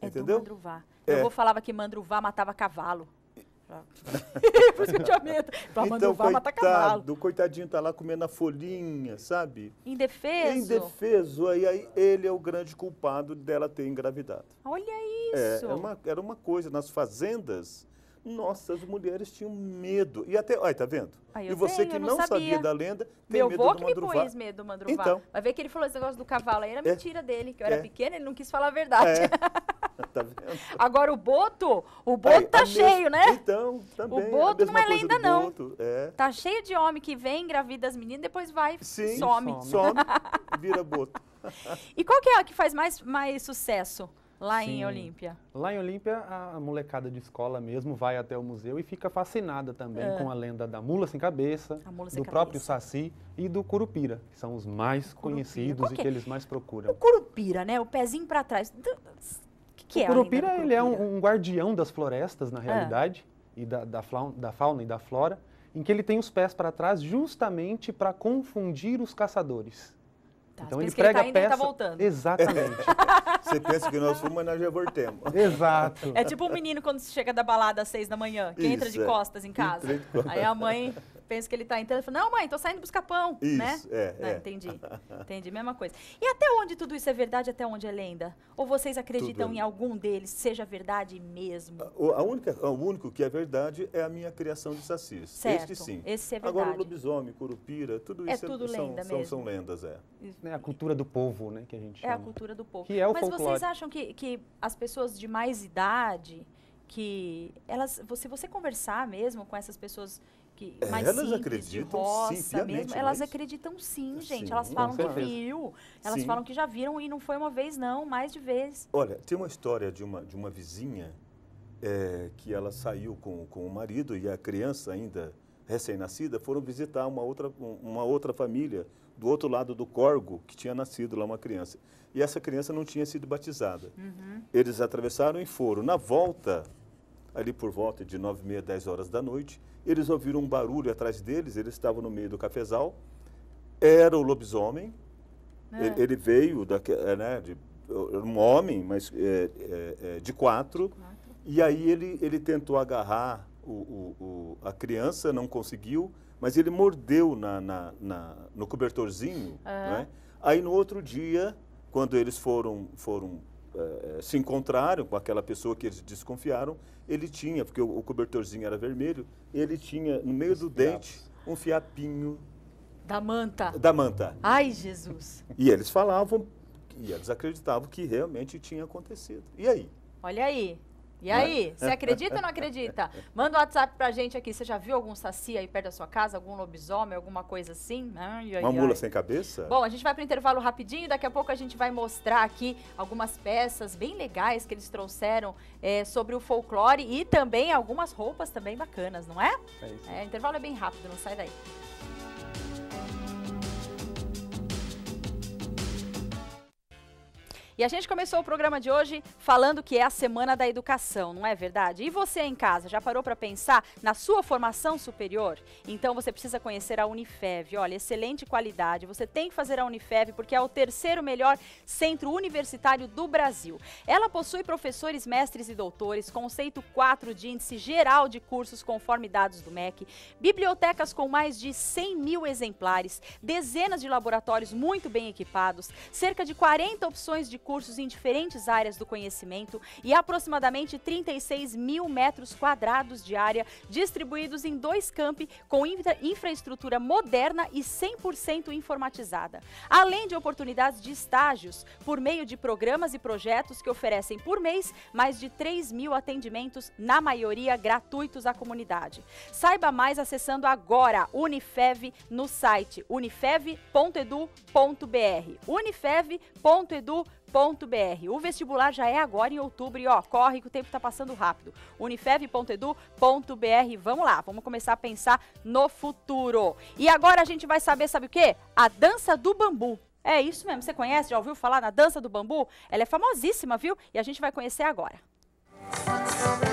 B: é entendeu? Do
A: Mandruvá. É. Meu falava que Mandruvá matava cavalo.
B: (laughs) Por isso que eu te medo. Pra então, coitado, matar cavalo. O coitadinho tá lá comendo a folhinha, sabe?
A: Indefeso. Indefeso.
B: Aí, aí ele é o grande culpado dela ter engravidado.
C: Olha é, é isso. É, uma,
B: era uma coisa. Nas fazendas, nossa, as mulheres tinham medo. E até, olha, tá vendo? Ah, e você tenho, que não, sabia. sabia. da lenda, tem Meu medo Meu do que me pôs medo
A: do Mandruvá. Então. Vai ver que ele falou esse negócio do cavalo aí, era é. mentira dele, que eu é. era pequena, ele não quis falar a verdade. É. (laughs) Tá vendo? Agora o Boto, o Boto aí, tá cheio, né?
B: Então, também. O Boto não é lenda, não. É.
A: Tá cheio de homem que vem, engravida as meninas, depois vai, Sim, some. Some, (laughs) some vira Boto. e qual que é a que faz mais, mais sucesso? lá Sim. em Olímpia?
F: Lá em Olímpia, a molecada de escola mesmo vai até o museu e fica fascinada também é. com a lenda da mula sem cabeça, mula sem do cabeça. próprio saci e do curupira, que são os mais conhecidos e é? que eles mais procuram. O
A: curupira, né? O pezinho para trás. Então, que que é o curupira, ele é um,
F: um, guardião das florestas, na ah. realidade, é. e da, da, da fauna e da flora, em que ele tem os pés para trás justamente para confundir os caçadores. Tá, então ele prega tá ele tá peça. ele tá voltando. Exatamente.
A: (laughs) você pensa que
F: nós fomos, mas nós já voltamos. Exato.
B: É tipo um
A: menino quando chega da balada às seis da manhã, que Isso, entra de é. costas em casa. Aí a mãe penso que ele está entrando e fala, não, mãe, estou saindo buscar pão, né? isso, né? É, não, é. Entendi, entendi, mesma coisa. E até onde tudo isso é verdade, até onde é lenda? Ou vocês acreditam tudo. em algum deles, seja verdade mesmo? A,
B: a única, o único que é verdade é a minha criação de sacis. Certo, este sim. Esse é verdade. Agora, o lobisomem, curupira, tudo é isso é tudo são, são, são, lendas, é.
F: É a cultura do povo, né, que a gente
D: chama.
A: É a cultura do povo. Que é o Mas folclore. vocês acham que, que as pessoas de mais idade que elas, se você conversar mesmo com essas pessoas que é, mais elas simples, acreditam, roça sim, mesmo, elas mas... acreditam sim, gente. Sim, elas falam que viu, elas sim. falam que já viram e não foi uma vez não, mais de vez.
B: Olha, tem uma história de uma de uma vizinha é, que ela saiu com, com o marido e a criança ainda recém-nascida foram visitar uma outra uma outra família do outro lado do corgo que tinha nascido lá uma criança e essa criança não tinha sido batizada. Uhum. Eles atravessaram e foram. Na volta ali por volta de 9 e meia, 10 horas da noite. Eles ouviram um barulho atrás deles, eles estavam no meio do cafezal. Era o lobisomem. É. Ele, veio da, é, né, é, um homem, mas é, é, é de quatro. E aí ele, ele tentou agarrar o, o, o, a criança, não conseguiu, mas ele mordeu na, na, na no cobertorzinho. Uhum. Né? Aí no outro dia, quando eles foram, foram eh, eh, se encontraram com aquela pessoa que eles desconfiaram, ele tinha, porque o, cobertorzinho era vermelho, ele tinha no meio do dente um fiapinho.
C: Da manta. Da manta. Ai, Jesus.
B: E eles falavam, e eles acreditavam que realmente tinha acontecido. E aí?
A: Olha aí. E aí, você acredita ou não acredita? Manda um WhatsApp pra gente aqui. Você já viu algum saci aí perto da sua casa? Algum lobisomem, alguma coisa assim? Ai, ai, Uma mula ai. sem
B: cabeça? Bom, a gente
A: vai pro intervalo rapidinho. Daqui a pouco a gente vai mostrar aqui algumas peças bem legais que eles trouxeram é, sobre o folclore e também algumas roupas também bacanas, não é? É, isso. é o intervalo é bem rápido, não sai daí. E a gente começou o programa de hoje falando que é a Semana da Educação, não é verdade? E você em casa já parou para pensar na sua formação superior? Então você precisa conhecer a Unifev. Olha, excelente qualidade. Você tem que fazer a Unifev porque é o terceiro melhor centro universitário do Brasil. Ela possui professores, mestres e doutores, conceito 4 de índice geral de cursos conforme dados do MEC, bibliotecas com mais de 100 mil exemplares, dezenas de laboratórios muito bem equipados, cerca de 40 opções de cursos em diferentes áreas do conhecimento e aproximadamente 36 mil metros quadrados de área, distribuídos em dois campi com infra infraestrutura moderna e 100% informatizada. Além de oportunidades de estágios, por meio de programas e projetos que oferecem por mês mais de 3 mil atendimentos, na maioria gratuitos à comunidade. Saiba mais acessando agora Unifev no site unifev.edu.br. unifev.edu.br unifev.edu.br. O vestibular já é agora em outubro e ó, corre que o tempo está passando rápido. unifev.edu.br. Vamos lá, vamos começar a pensar no futuro. E agora a gente vai saber, sabe o quê? A dança do bambu. É isso mesmo, você conhece? Já ouviu falar na dança do bambu? Ela é famosíssima, viu? E a gente vai conhecer agora. Música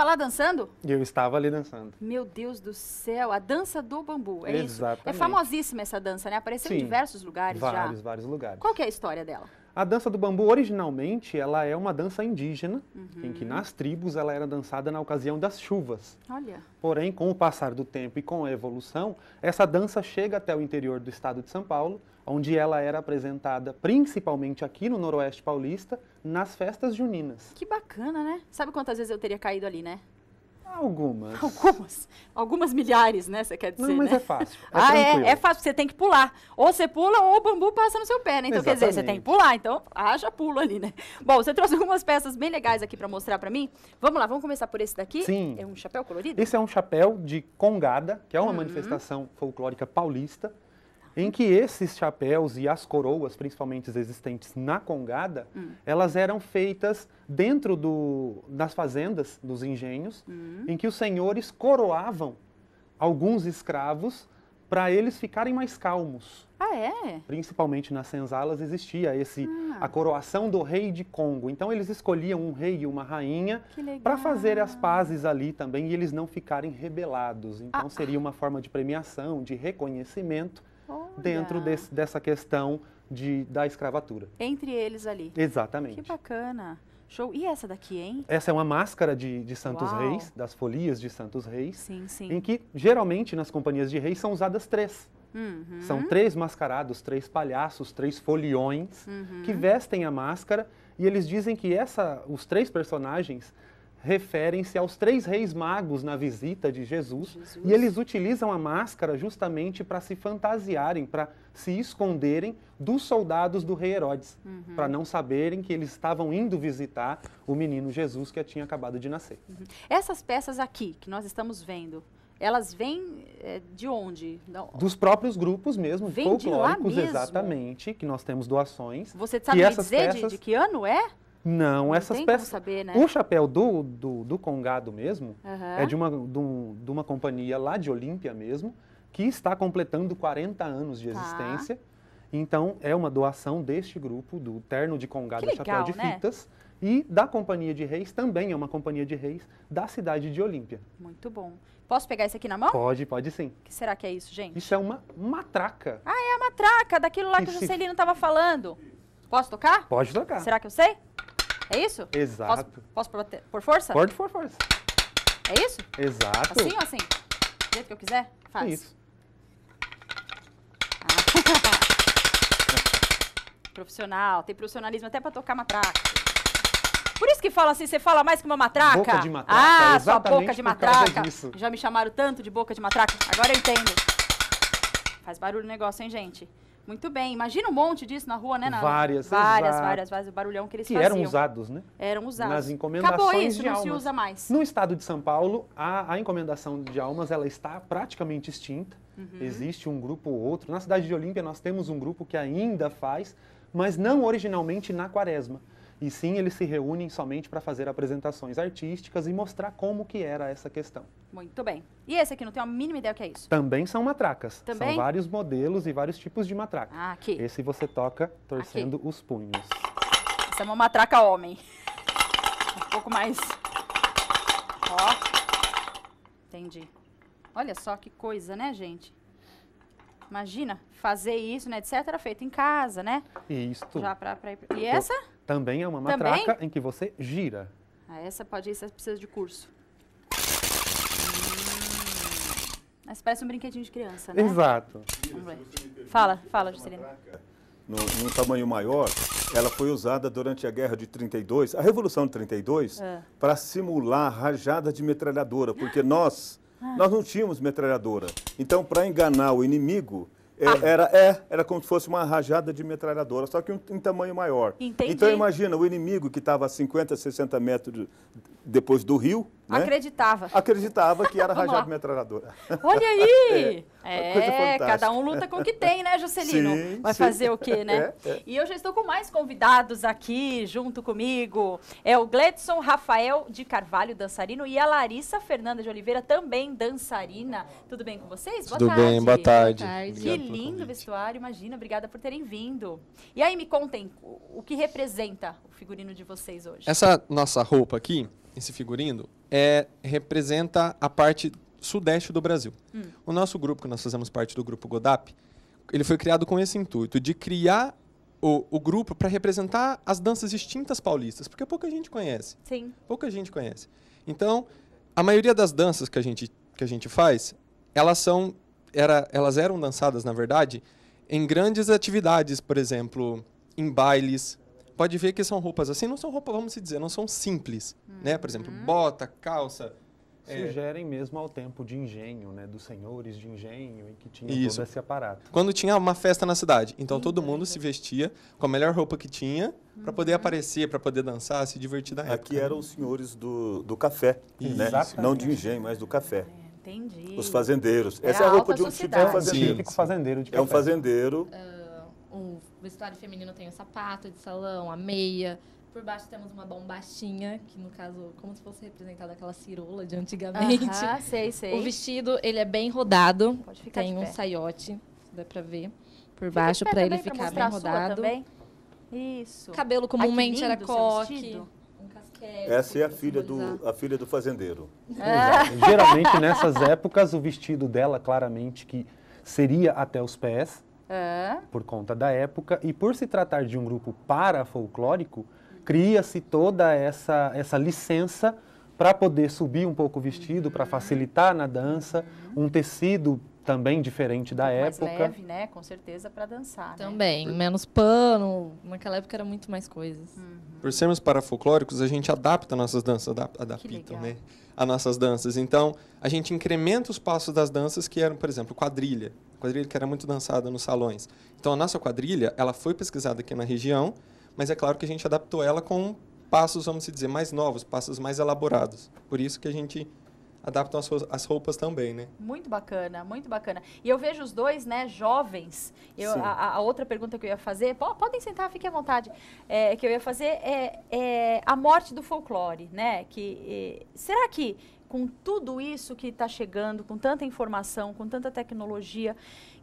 A: estava lá dançando?
F: Eu estava ali dançando.
A: Meu Deus do céu, a dança do bambu, é Exatamente. isso? É famosíssima essa dança, né? Apareceu Sim, em diversos lugares vários, já. Vários,
F: vários lugares. Qual
A: que é a história dela?
F: A dança do bambu, originalmente, ela é uma dança indígena, uhum. em que nas tribos ela era dançada na ocasião das chuvas. Olha. Porém, com o passar do tempo e com a evolução, essa dança chega até o interior do estado de São Paulo, onde ela era apresentada principalmente aqui no Noroeste Paulista, nas festas juninas.
A: Que bacana, né? Sabe quantas vezes eu teria caído ali, né? Algumas. Algumas. Algumas milhares, né? Você quer dizer, Não, mas né? é fácil. É ah, tranquilo. é, é fácil. Você tem que pular. Ou você pula ou o bambu passa no seu pé, né? Então, Exatamente. quer dizer, você tem que pular. Então, haja pulo ali, né? Bom, você trouxe algumas peças bem legais aqui para mostrar para mim. Vamos lá, vamos começar por esse daqui? Sim. É um chapéu colorido? Esse
F: é um chapéu de congada, que é uma uhum. manifestação folclórica paulista em que esses chapéus e as coroas, principalmente as existentes na Congada, hum. elas eram feitas dentro do, das fazendas, dos engenhos, hum. em que os senhores coroavam alguns escravos para eles ficarem mais calmos.
A: Ah, é?
F: Principalmente nas senzalas existia esse ah. a coroação do rei de Congo. Então eles escolhiam um rei e uma rainha para fazer as pazes ali também e eles não ficarem rebelados. Então ah. seria uma forma de premiação, de reconhecimento
A: Olha. dentro
F: desse, dessa questão de, da escravatura.
A: Entre eles ali.
F: Exatamente. Que
A: bacana. Show. E essa daqui, hein?
F: Essa é uma máscara de, de Santos Uau. Reis, das folias de Santos Reis. Sim, sim. Em que, geralmente, nas companhias de reis são usadas três.
A: Uhum. São três
F: mascarados, três palhaços, três foliões uhum. que vestem a máscara e eles dizem que essa, os três personagens referem-se aos três reis magos na visita de Jesus, Jesus. e eles utilizam a máscara justamente para se fantasiarem, para se esconderem dos soldados do rei Herodes, uhum. para não saberem que eles estavam indo visitar o menino Jesus que tinha acabado de nascer.
A: Uhum. Essas peças aqui que nós estamos vendo, elas vêm eh, de onde? Dos
F: próprios grupos mesmo, Vem folclóricos, mesmo. exatamente, que nós temos doações. Você sabe me dizer peças... de, de
A: que ano é?
F: Não, não essas peças. Saber, né? O chapéu do, do, do Congado mesmo uhum. é de uma, de uma companhia lá de Olímpia mesmo, que está completando 40 anos de tá. existência. Tá. Então, é uma doação deste grupo, do Terno de Congado legal, Chapéu de né? Fitas, e da Companhia de Reis, também é uma companhia de reis da cidade de Olímpia.
A: Muito bom. Posso pegar isso aqui na mão?
F: Pode, pode sim. O
A: que será que é isso, gente?
F: Isso é uma matraca. Ah,
A: é a matraca, daquilo lá que, que o Juscelino estava falando. Posso tocar? Pode tocar. Será que eu sei? É isso? Exato. Posso, posso por força? Pode por força. É isso? Exato. Assim ou assim? Do jeito que eu quiser? Faz. Isso. Ah. (laughs) Profissional, tem profissionalismo até para tocar matraca. Por isso que fala assim, você fala mais que uma matraca. Boca de matraca. Ah, sua boca de matraca. Já me chamaram tanto de boca de matraca. Agora eu entendo. Faz barulho o negócio, hein, gente? Muito bem. Imagina um monte disso na rua, né? Na, várias, várias, várias, várias, o barulhão que eles que faziam. Que eram usados, né? Eram usados. Nas encomendações Acabou isso, de não almas. se usa mais.
F: No estado de São Paulo, a, a encomendação de almas ela está praticamente extinta. Uhum. Existe um grupo ou outro. Na cidade de Olímpia, nós temos um grupo que ainda faz, mas não originalmente na quaresma. E sim, eles se reúnem somente para fazer apresentações artísticas e mostrar como que era essa questão.
A: Muito bem. E esse aqui, não tenho a mínima ideia o que é isso.
F: Também são matracas. Também? São vários modelos e vários
A: tipos de matraca. Ah, aqui.
F: Esse você toca torcendo aqui. os punhos.
A: Essa é uma matraca homem. Um pouco mais... Ó. Entendi. Olha só que coisa, né, gente? Imagina, fazer isso, né, etc, feito em casa, né?
F: Isso. Já pra,
A: pra ir... E essa?
F: Também é uma matraca Também? em que você gira.
A: Ah, essa pode ser precisa de curso. Mas hum. parece um brinquedinho de criança, né? Exato. Fala, fala, Juscelino.
B: No, num tamanho maior, ela foi usada durante a Guerra de 32, a Revolução de 32, é. para simular rajada de metralhadora, porque nós, (gasps) ah. nós não tínhamos metralhadora. Então, para enganar o inimigo, é, ah. era, é, era como se fosse uma rajada de metralhadora, só que um, em tamanho maior. Entendi. Então imagina, o inimigo que estava a 50, 60 metros depois do rio, né?
A: Acreditava.
B: Acreditava que era (laughs) rajado metralhadora. Olha aí! (laughs)
A: É, é cada um luta com o que tem, né, Juscelino? Sim, Vai sim. fazer o quê, (laughs) né? É, é. E eu já estou com mais convidados aqui junto comigo. É o Gledson Rafael de Carvalho, dançarino, e a Larissa Fernanda de Oliveira, também dançarina. Tudo bem com vocês? Boa Tudo tarde. bem, boa tarde. Boa tarde. Que lindo vestuário, imagina. Obrigada por terem vindo. E aí, me contem, o que representa o figurino de
D: vocês hoje? Essa
G: nossa roupa aqui esse figurino é, representa a parte sudeste do Brasil. Hum. O nosso grupo, que nós fazemos parte do grupo Godap, ele foi criado com esse intuito de criar o, o grupo para representar as danças extintas paulistas, porque pouca gente conhece. Sim. Pouca gente conhece. Então, a maioria das danças que a gente, que a gente faz, elas são era, elas eram dançadas, na verdade, em grandes atividades, por exemplo, em bailes, pode ver que são roupas assim, não são roupas, vamos dizer, não são simples, uhum. né? Por exemplo, uhum.
F: bota, calça, é, sugerem mesmo ao tempo de engenho, né, dos senhores de engenho e que tinha Isso. todo esse aparato. Quando
G: tinha uma festa na cidade, então Sim, todo uhum. mundo é. se vestia com a melhor roupa que tinha uhum. para poder aparecer, para poder dançar, se divertir da época.
B: Aqui eram os senhores do, do café, Isso. né? Exatamente. não de engenho, mas do café. É, entendi. Os fazendeiros. Essa é a roupa de um tipo é de fazendeiro. Sim. É tipo um fazendeiro de É um fazendeiro.
A: Uh, um vestuário feminino tem o sapato de salão, a meia. Por baixo temos uma bombachinha, que no caso, como se fosse representada aquela cirola de antigamente. Ah, sei, sei. O vestido, ele é bem rodado. Pode ficar Tem um saiote, dá pra ver,
C: por baixo, para ele ficar bem rodado.
A: Também. Isso. Cabelo comumente Ai, era coque.
B: Essa é a filha, do, a filha do fazendeiro. É. Geralmente,
A: nessas
F: épocas, o vestido dela, claramente, que seria até os pés, é. Por conta da época. E por se tratar de um grupo parafolclórico, cria-se toda essa, essa licença para poder subir um pouco o vestido, uhum. para facilitar na dança, uhum. um tecido também diferente da época. leve,
A: né? Com certeza, para dançar. Né? Também,
C: né? menos pano.
A: Naquela época era muito mais coisas. Uhum.
F: Por sermos
G: parafolclóricos, a gente adapta nossas danças, adapta, adaptam, né? as nossas danças. Então, a gente incrementa os passos das danças que eram, por exemplo, quadrilha. Quadrilha que era muito dançada nos salões. Então, a nossa quadrilha, ela foi pesquisada aqui na região, mas é claro que a gente adaptou ela com passos, vamos dizer, mais novos, passos mais elaborados. Por isso que a gente adaptam as roupas também, né?
A: Muito bacana, muito bacana. E eu vejo os dois, né, jovens. Eu, a, a, outra pergunta que eu ia fazer, podem sentar, fiquem à vontade, é, que eu ia fazer é, é, a morte do folclore, né? Que, é, será que com tudo isso que está chegando, com tanta informação, com tanta tecnologia,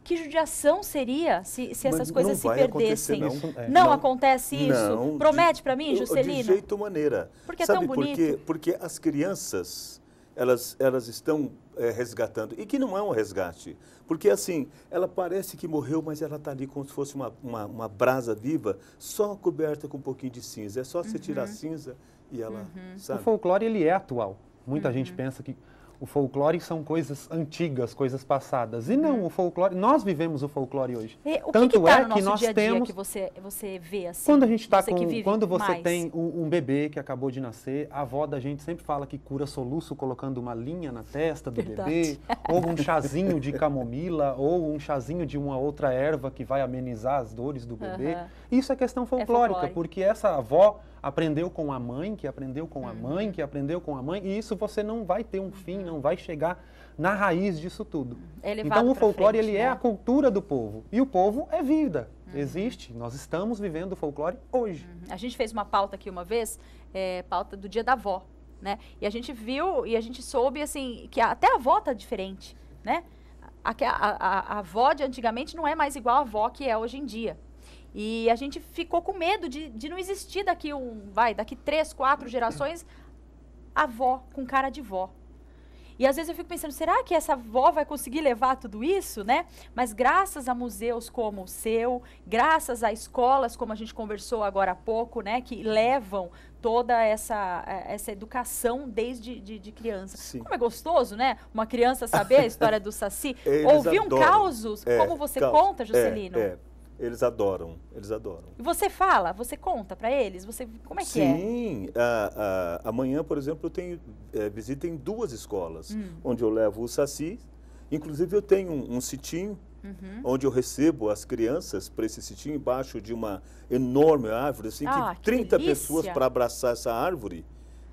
A: que judiação seria se, se essas Mas coisas se perdessem? Não, é. não, não, acontece isso? Não, Promete para mim, Juscelino? De jeito
B: maneira. Porque Sabe é tão bonito. Porque as crianças elas, elas estão é, resgatando. E que não é um resgate. Porque, assim, ela parece que morreu, mas ela está ali como se fosse uma, uma, uma, brasa viva, só coberta com um pouquinho de cinza. É só uhum. você tirar a uhum. cinza e ela. Uhum. O
F: folclore ele é atual. Muita uhum. gente pensa que o folclore são coisas antigas, coisas passadas. E não, hum. o folclore, nós vivemos o folclore hoje.
A: E, o Tanto que que tá é no que nós dia -dia temos que você você vê assim. Quando a gente está com, quando você mais. tem
F: um, um, bebê que acabou de nascer, a avó da gente sempre fala que cura soluço colocando uma linha na testa do Verdade. bebê, ou um (laughs) chazinho de camomila, ou um chazinho de uma outra erva que vai amenizar as dores do bebê. Isso é questão é folclórica, é porque essa avó aprendeu com a mãe, que aprendeu com a uhum. mãe, que aprendeu com a mãe, e isso você não vai ter um fim, não vai chegar na raiz disso tudo. É então o folclore frente, ele é né? é a cultura do povo e o povo é vida. Uhum. Existe, nós estamos vivendo o folclore hoje.
A: Uhum. A gente fez uma pauta aqui uma vez, é, pauta do dia da avó, né? E a gente viu e a gente soube assim que até a avó tá diferente, né? A, a, a, a avó de antigamente não é mais igual à avó que é hoje em dia. E a gente ficou com medo de, de não existir daqui um, vai, daqui três, quatro gerações, avó com cara de vó. E às vezes eu fico pensando, será que essa avó vai conseguir levar tudo isso, né? Mas graças a museus como o seu, graças a escolas como a gente conversou agora há pouco, né, que levam toda essa, eh, essa educação desde de, de criança. Sim. Como é gostoso, né? Uma criança saber a história do Saci. (laughs) Ouvir um caos, é, como você conta, é, Juscelino. É, é.
B: Eles adoram, eles adoram.
A: E você fala, você conta para eles, você como é Sim, que é?
B: Sim, amanhã, por exemplo, eu tenho é, visita em duas escolas, hum. onde eu levo o Saci, inclusive eu tenho um, um sitinho, uhum. onde eu recebo as crianças para esse sitinho embaixo de uma enorme árvore, assim, ah, que, 30 pessoas para abraçar essa árvore.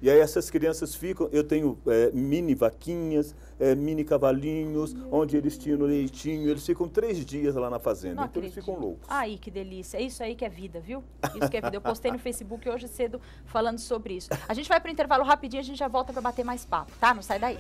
B: E aí essas crianças ficam, eu tenho é, mini vaquinhas, é, mini cavalinhos, Meu onde eles tiram leitinho, eles ficam três dias lá na fazenda, Não então acredito. eles ficam loucos.
A: Aí que delícia, é isso aí que é vida, viu? Isso que é vida. Eu postei no (laughs) Facebook hoje cedo falando sobre isso. A gente vai para o intervalo rapidinho, a gente já volta para bater mais papo, tá? Não sai daí.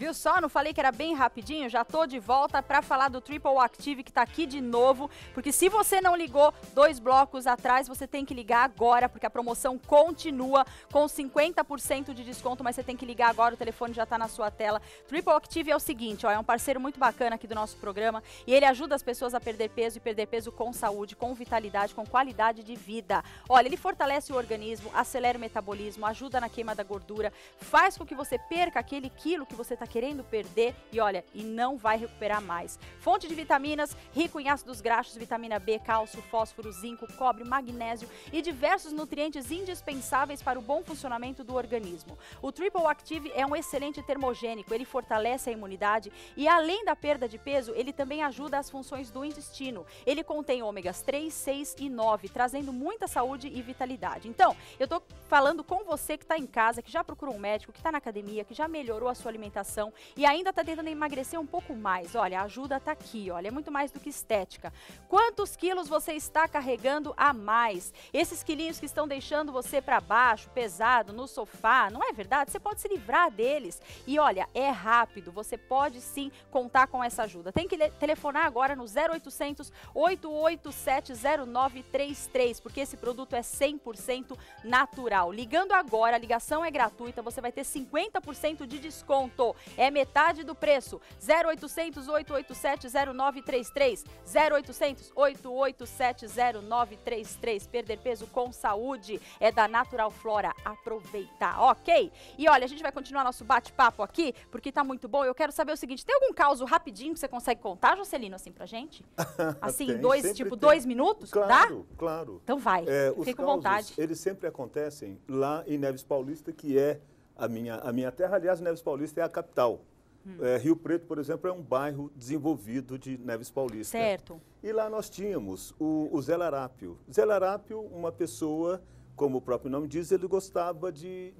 A: Viu só? Não falei que era bem rapidinho? Já tô de volta para falar do Triple Active que tá aqui de novo, porque se você não ligou dois blocos atrás, você tem que ligar agora, porque a promoção continua com 50% de desconto, mas você tem que ligar agora, o telefone já tá na sua tela. Triple Active é o seguinte, ó, é um parceiro muito bacana aqui do nosso programa e ele ajuda as pessoas a perder peso e perder peso com saúde, com vitalidade, com qualidade de vida. Olha, ele fortalece o organismo, acelera o metabolismo, ajuda na queima da gordura, faz com que você perca aquele quilo que você tá querendo perder e olha, e não vai recuperar mais. Fonte de vitaminas, rico em ácidos graxos, vitamina B, cálcio, fósforo, zinco, cobre, magnésio e diversos nutrientes indispensáveis para o bom funcionamento do organismo. O Triple Active é um excelente termogênico, ele fortalece a imunidade e além da perda de peso, ele também ajuda as funções do intestino. Ele contém ômegas 3, 6 e 9, trazendo muita saúde e vitalidade. Então, eu tô falando com você que está em casa, que já procurou um médico, que está na academia, que já melhorou a sua alimentação, e ainda está tentando emagrecer um pouco mais, olha, a ajuda está aqui, olha, é muito mais do que estética. Quantos quilos você está carregando a mais? Esses quilinhos que estão deixando você para baixo, pesado, no sofá, não é verdade? Você pode se livrar deles. E olha, é rápido, você pode sim contar com essa ajuda. Tem que telefonar agora no 0800 887 0933, porque esse produto é 100% natural. Ligando agora, a ligação é gratuita, você vai ter 50% de desconto é metade do preço. 0800 887 0933. 0800 887 0933. Perder peso com saúde é da Natural Flora. aproveitar ok? E olha, a gente vai continuar nosso bate-papo aqui, porque tá muito bom. Eu quero saber o seguinte: tem algum caso rapidinho que você consegue contar, Jocelino, assim pra gente? (laughs) Assim, tem, dois, tipo, tem. dois minutos? Claro, dá? claro. Então vai. É, Fique com vontade.
B: Eles sempre acontecem lá em Neves Paulista, que é a minha, a minha terra. Aliás, Neves Paulista é a capital. Hum. É, Rio Preto, por exemplo, é um bairro desenvolvido de Neves Paulista. Certo. E lá nós tínhamos o, o Zé Larápio. Zé Larápio, uma pessoa, como o próprio nome diz, ele gostava de,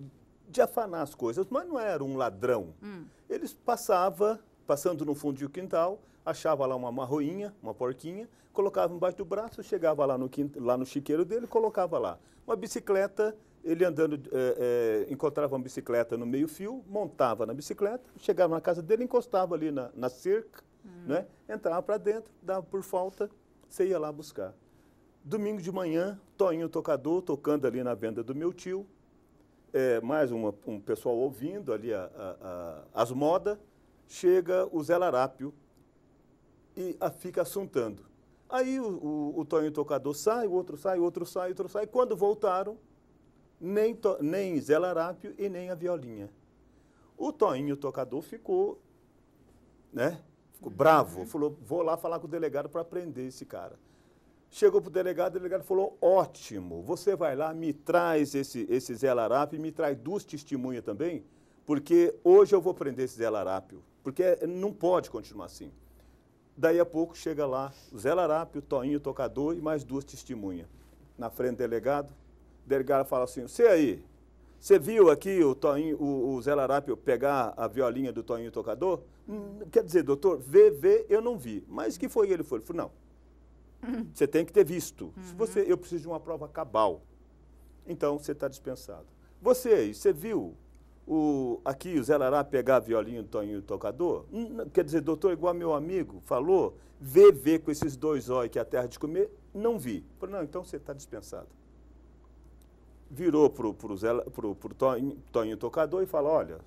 B: de afanar as coisas, mas não era um ladrão. Hum. Ele passava passando no fundo de um quintal, achava lá uma marroinha, uma porquinha, colocava embaixo do braço, chegava lá no, quintal, lá no chiqueiro dele, colocava lá. Uma bicicleta, ele andando, é, é, encontrava uma bicicleta no meio-fio, montava na bicicleta, chegava na casa dele, encostava ali na, na cerca, uhum. né? entrava para dentro, dava por falta, você ia lá buscar. Domingo de manhã, Toinho Tocador, tocando ali na venda do meu tio, é, mais uma, um pessoal ouvindo ali a, a, a, as modas, chega o Zé Larápio e a, fica assuntando. Aí o, o, o Tocador sai, o outro sai, o outro sai, o outro sai. Quando voltaram, nem, to, nem Zé Larápio e nem a Violinha. O Toinho Tocador ficou, né? Ficou bravo. Uhum. Falou, vou lá falar com o delegado para prender esse cara. Chegou para o delegado, o delegado falou, ótimo, você vai lá, me traz esse, esse Zé Larápio, me traz duas testemunhas também, porque hoje eu vou prender esse Zé Larápio porque não pode continuar assim. Daí a pouco chega lá o Zé Larápio, o Toinho, o tocador e mais duas testemunhas. Na frente do delegado, o delegado fala assim, você aí, você viu aqui o, Toinho, o, o Zé Larápio pegar a violinha do Toinho Tocador? Hum, quer dizer, doutor, vê, vê, eu não vi. Mas que foi ele? Foi? Ele falou, não. Você hum. tem que ter visto. Uhum. Se você, eu preciso de uma prova cabal. Então, você está dispensado. Você aí, você viu o, aqui o Zé Lará pegar violinho, toninho, tocador. Hum, quer dizer, doutor, igual meu amigo falou, vê, vê com esses dois olhos que é a terra de comer, não vi. Falei, não, então você está dispensado. Virou para o toninho, toninho Tocador e falou, olha,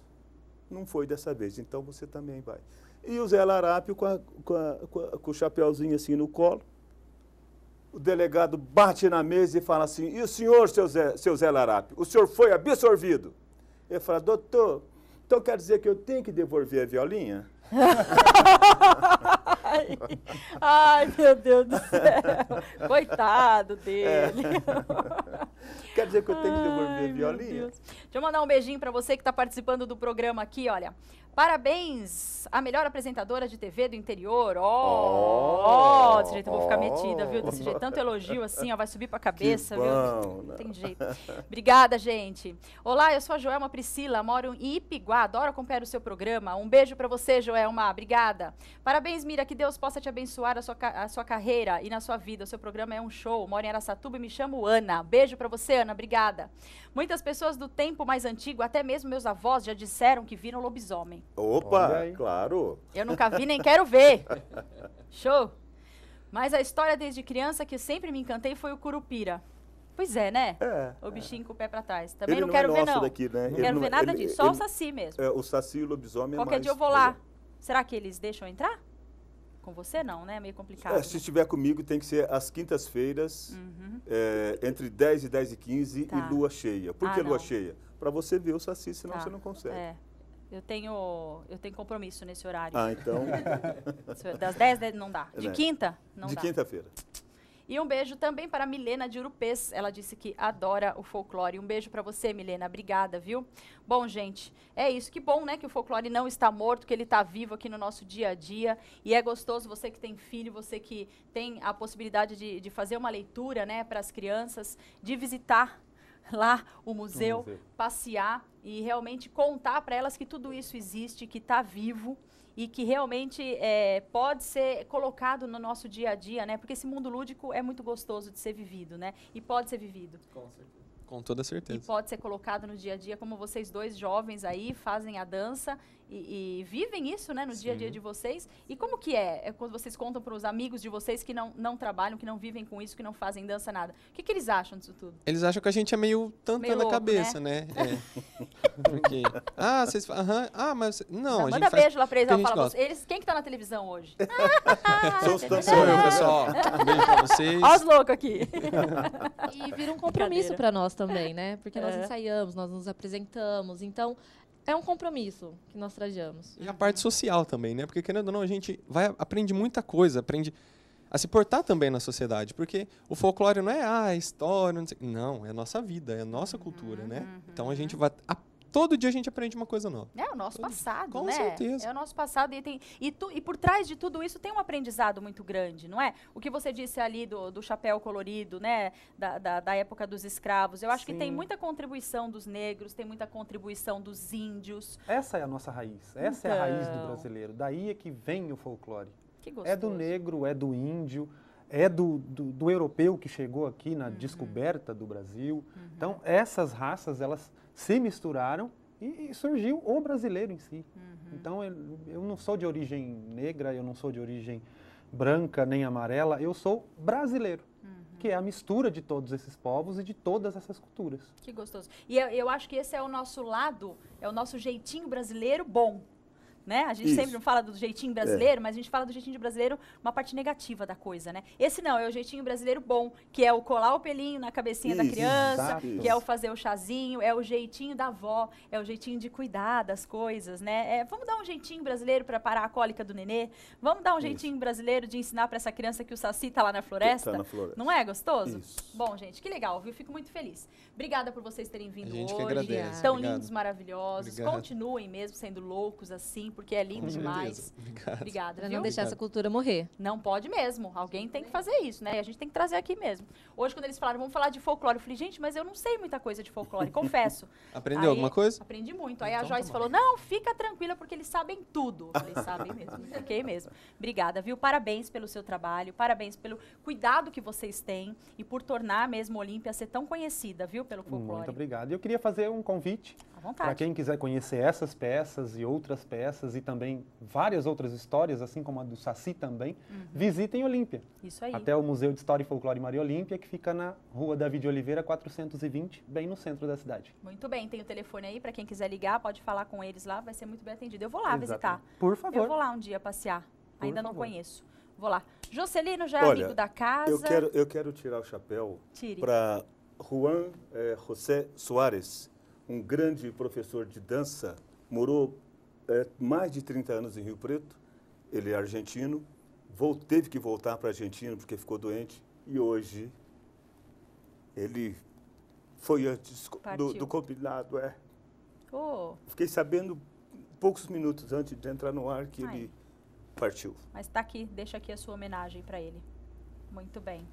B: não foi dessa vez, então você também vai. E o Zé Larápio com, a, com, a, com, a, com o chapéuzinho assim no colo, o delegado bate na mesa e fala assim, e o senhor, seu Zé, seu Zé Larápio, o senhor foi absorvido? Eu falo, doutor, então quer dizer que eu tenho que devolver a violinha? (laughs)
A: ai, meu Deus do céu. Coitado dele. É. (laughs)
B: Quer dizer que eu tenho que devolver ai, a violinha? Deixa
A: eu mandar um beijinho para você que está participando do programa aqui, olha. Parabéns à melhor apresentadora de TV do interior. Ó, oh, oh, desse jeito eu vou ficar metida, viu? Desse jeito, tanto elogio assim, ó, vai subir pra cabeça, viu? Bom, não tem jeito. Obrigada, gente. Olá, eu sou a Joelma Priscila, moro em Ipiguá, adoro acompanhar o seu programa. Um beijo para você, Joelma. Obrigada. Parabéns, Mira, que Deus possa te abençoar a sua, a sua carreira e na sua vida. O seu programa é um show. Moro em Aracatuba e me chamo Ana. Beijo para você, Ana. Obrigada. Muitas pessoas do tempo mais antigo, até mesmo meus avós, já disseram que viram lobisomem. Opa,
B: claro. Eu nunca vi nem quero
A: ver. (laughs) Show. Mas a história desde criança que sempre me encantei foi o curupira. Pois é, né? É, o é. bichinho é. com o pé pra trás. Também não, não, quero é ver, não. Daqui, né? Não ele quero não, ver é- nada ele, disso. Só ele, o saci mesmo. É,
B: o saci e o lobisomem é Qualquer é mais, dia eu vou
A: lá. Será que eles deixam entrar? Com você não, né? É meio complicado. Né? se né?
B: estiver comigo, tem que ser às quintas-feiras, uhum. entre 10 e 10 e 15 tá. e lua cheia. Por ah, que lua cheia? Para você ver o saci, senão tá. você não consegue. É.
A: Eu tenho, eu tenho compromisso nesse horário. Ah, então. (laughs) Das 10 né, não dá. De é. quinta? Não de dá. De quinta-feira. E um beijo também para Milena de Urupês. Ela disse que adora o folclore. Um beijo para você, Milena. Obrigada, viu? Bom, gente, é isso. Que bom, né, que o folclore não está morto, que ele está vivo aqui no nosso dia a dia. E é gostoso você que tem filho, você que tem a possibilidade de, de fazer uma leitura, né, para as crianças, de visitar lá o museu, o museu. passear e realmente contar para elas que tudo isso existe, que está vivo e que realmente é, pode ser colocado no nosso dia a dia, né? Porque esse mundo lúdico é muito gostoso de ser vivido, né? E pode ser vivido. Com certeza.
G: Com toda certeza. E
A: pode ser colocado no dia a dia, como vocês dois jovens aí fazem a dança e, e, vivem isso né, no Sim. dia a dia de vocês. E como que é, é quando vocês contam para os amigos de vocês que não, não trabalham, que não vivem com isso, que não fazem dança, nada? O que, que eles acham disso tudo?
G: Eles acham que a gente é meio tantã na cabeça, né? né? (laughs) É. Porque, ah, vocês aham, ah, mas não, não a gente Manda faz, beijo lá para eles, ela fala, gosta.
A: eles, quem que tá na televisão hoje? (laughs)
E: (laughs) Sou eu, né? pessoal. beijo para vocês. Olha os loucos aqui. e vira um compromisso para nós também, né? Porque é. nós ensaiamos, nós nos apresentamos, então
C: é um compromisso que nós trajamos.
G: E a parte social também, né? Porque querendo ou não, a gente vai aprende muita coisa, aprende a se portar também na sociedade, porque o folclore não é ah, é história, não, sei, não é nossa vida, é nossa cultura, uhum, né? Uhum, então a uhum. gente vai Todo dia a gente aprende uma coisa nova.
A: É o nosso Todo passado, dia. Com né? certeza. É o nosso passado. E, tem, e, tu, e por trás de tudo isso tem um aprendizado muito grande, não é? O que você disse ali do, do chapéu colorido, né? Da, da, da época dos escravos. Eu acho Sim. que tem muita contribuição dos negros, tem muita contribuição dos índios.
F: Essa é a nossa raiz. Essa então... é a raiz do então. brasileiro. Daí é que vem o folclore. Que gostoso. É do negro, é do índio é do, do, do, europeu que chegou aqui na uhum. descoberta do Brasil. Uhum. Então, essas raças, elas se misturaram e, e surgiu o brasileiro em si. Uhum. Então eu, eu não sou de origem negra, eu não sou de origem branca nem amarela, eu sou brasileiro uhum. que é a mistura de todos esses povos e de todas essas culturas.
A: Que gostoso. E eu, eu, acho que esse é o nosso lado, é o nosso jeitinho brasileiro bom né? A gente Isso. sempre não fala do jeitinho é. brasileiro, é. mas a gente fala do jeitinho brasileiro uma parte negativa da coisa, né? Esse não, é o jeitinho brasileiro bom, que é o colar o pelinho na cabecinha Isso, da criança, exato. que é o fazer o chazinho, é o jeitinho da avó, é o jeitinho de cuidar das coisas, né? É, vamos dar um jeitinho brasileiro para parar a cólica do nenê, vamos dar um Isso. jeitinho brasileiro de ensinar para essa criança que o saci tá lá na tá floresta. Tá na floresta. Não é gostoso? Bom, gente, que legal, viu? Fico muito feliz. Obrigada por vocês terem vindo a gente hoje. Que agradece. Tão Obrigado. lindos, maravilhosos. Obrigado. Continuem mesmo sendo loucos assim porque é lindo Com demais. Obrigado. Obrigada. Pra não deixar Obrigado. essa cultura morrer. Não pode mesmo. Alguém tem que fazer isso, né? E a gente tem que trazer aqui mesmo. Hoje, quando eles falaram, vamos falar de folclore, eu falei, gente, mas eu não sei muita coisa de folclore, (laughs) confesso. Aprendeu Aí, alguma coisa? Aprendi muito. Aí então, a Joyce falou, não, fica tranquila, porque eles sabem tudo. Eu falei, sabem mesmo. (laughs) Fiquei mesmo. Obrigada, viu? Parabéns pelo seu trabalho, parabéns pelo cuidado que vocês têm e por tornar mesmo a Olímpia ser tão conhecida, viu, pelo folclore. Muito
F: obrigado. Eu queria fazer um convite para quem quiser conhecer essas peças e outras peças e também várias outras histórias, assim como a do Saci também, uhum. visitem Olímpia. Isso aí. Até o Museu de História e Folclore Maria Olímpia, que fica na Rua Davi de Oliveira 420, bem no centro da cidade.
A: Muito bem, tem o telefone aí para quem quiser ligar, pode falar com eles lá, vai ser muito bem atendido. Eu vou lá Exatamente. visitar. Por favor. Eu vou lá um dia passear. Por Ainda favor. não conheço. Vou lá. Joselino já é Olha, amigo da casa. Eu quero,
B: eu quero tirar o chapéu para Juan eh, José Soares um grande professor de dança, morou é, mais de 30 anos em Rio Preto, ele é argentino, Vol teve que voltar para a Argentina porque ficou doente e hoje ele foi antes do, do, combinado, é. Oh. Fiquei sabendo poucos minutos antes de entrar no ar que Ai. ele partiu.
A: Mas está aqui, deixa aqui a sua homenagem para ele. Muito bem.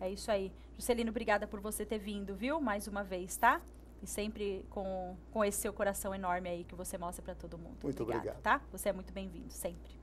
A: É isso aí. Juscelino, obrigada por você ter vindo, viu? Mais uma vez, tá? E sempre com, com esse seu coração enorme aí que você mostra para todo mundo. Muito obrigado. obrigado. Tá? Você é muito bem-vindo, sempre.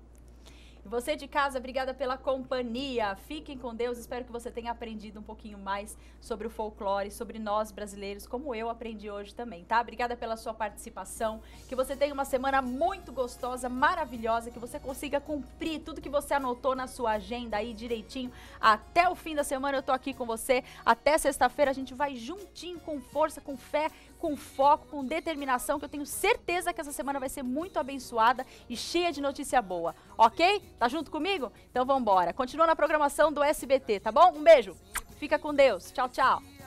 A: Você de casa, obrigada pela companhia. Fiquem com Deus. Espero que você tenha aprendido um pouquinho mais sobre o folclore, sobre nós brasileiros, como eu aprendi hoje também, tá? Obrigada pela sua participação. Que você tenha uma semana muito gostosa, maravilhosa, que você consiga cumprir tudo que você anotou na sua agenda aí direitinho. Até o fim da semana eu tô aqui com você. Até sexta-feira a gente vai juntinho com força, com fé, com foco, com determinação, que eu tenho certeza que essa semana vai ser muito abençoada e cheia de notícia boa. Ok? Tá junto comigo? Então vamos embora. Continua na programação do SBT, tá bom? Um beijo. Fica com Deus. Tchau, tchau.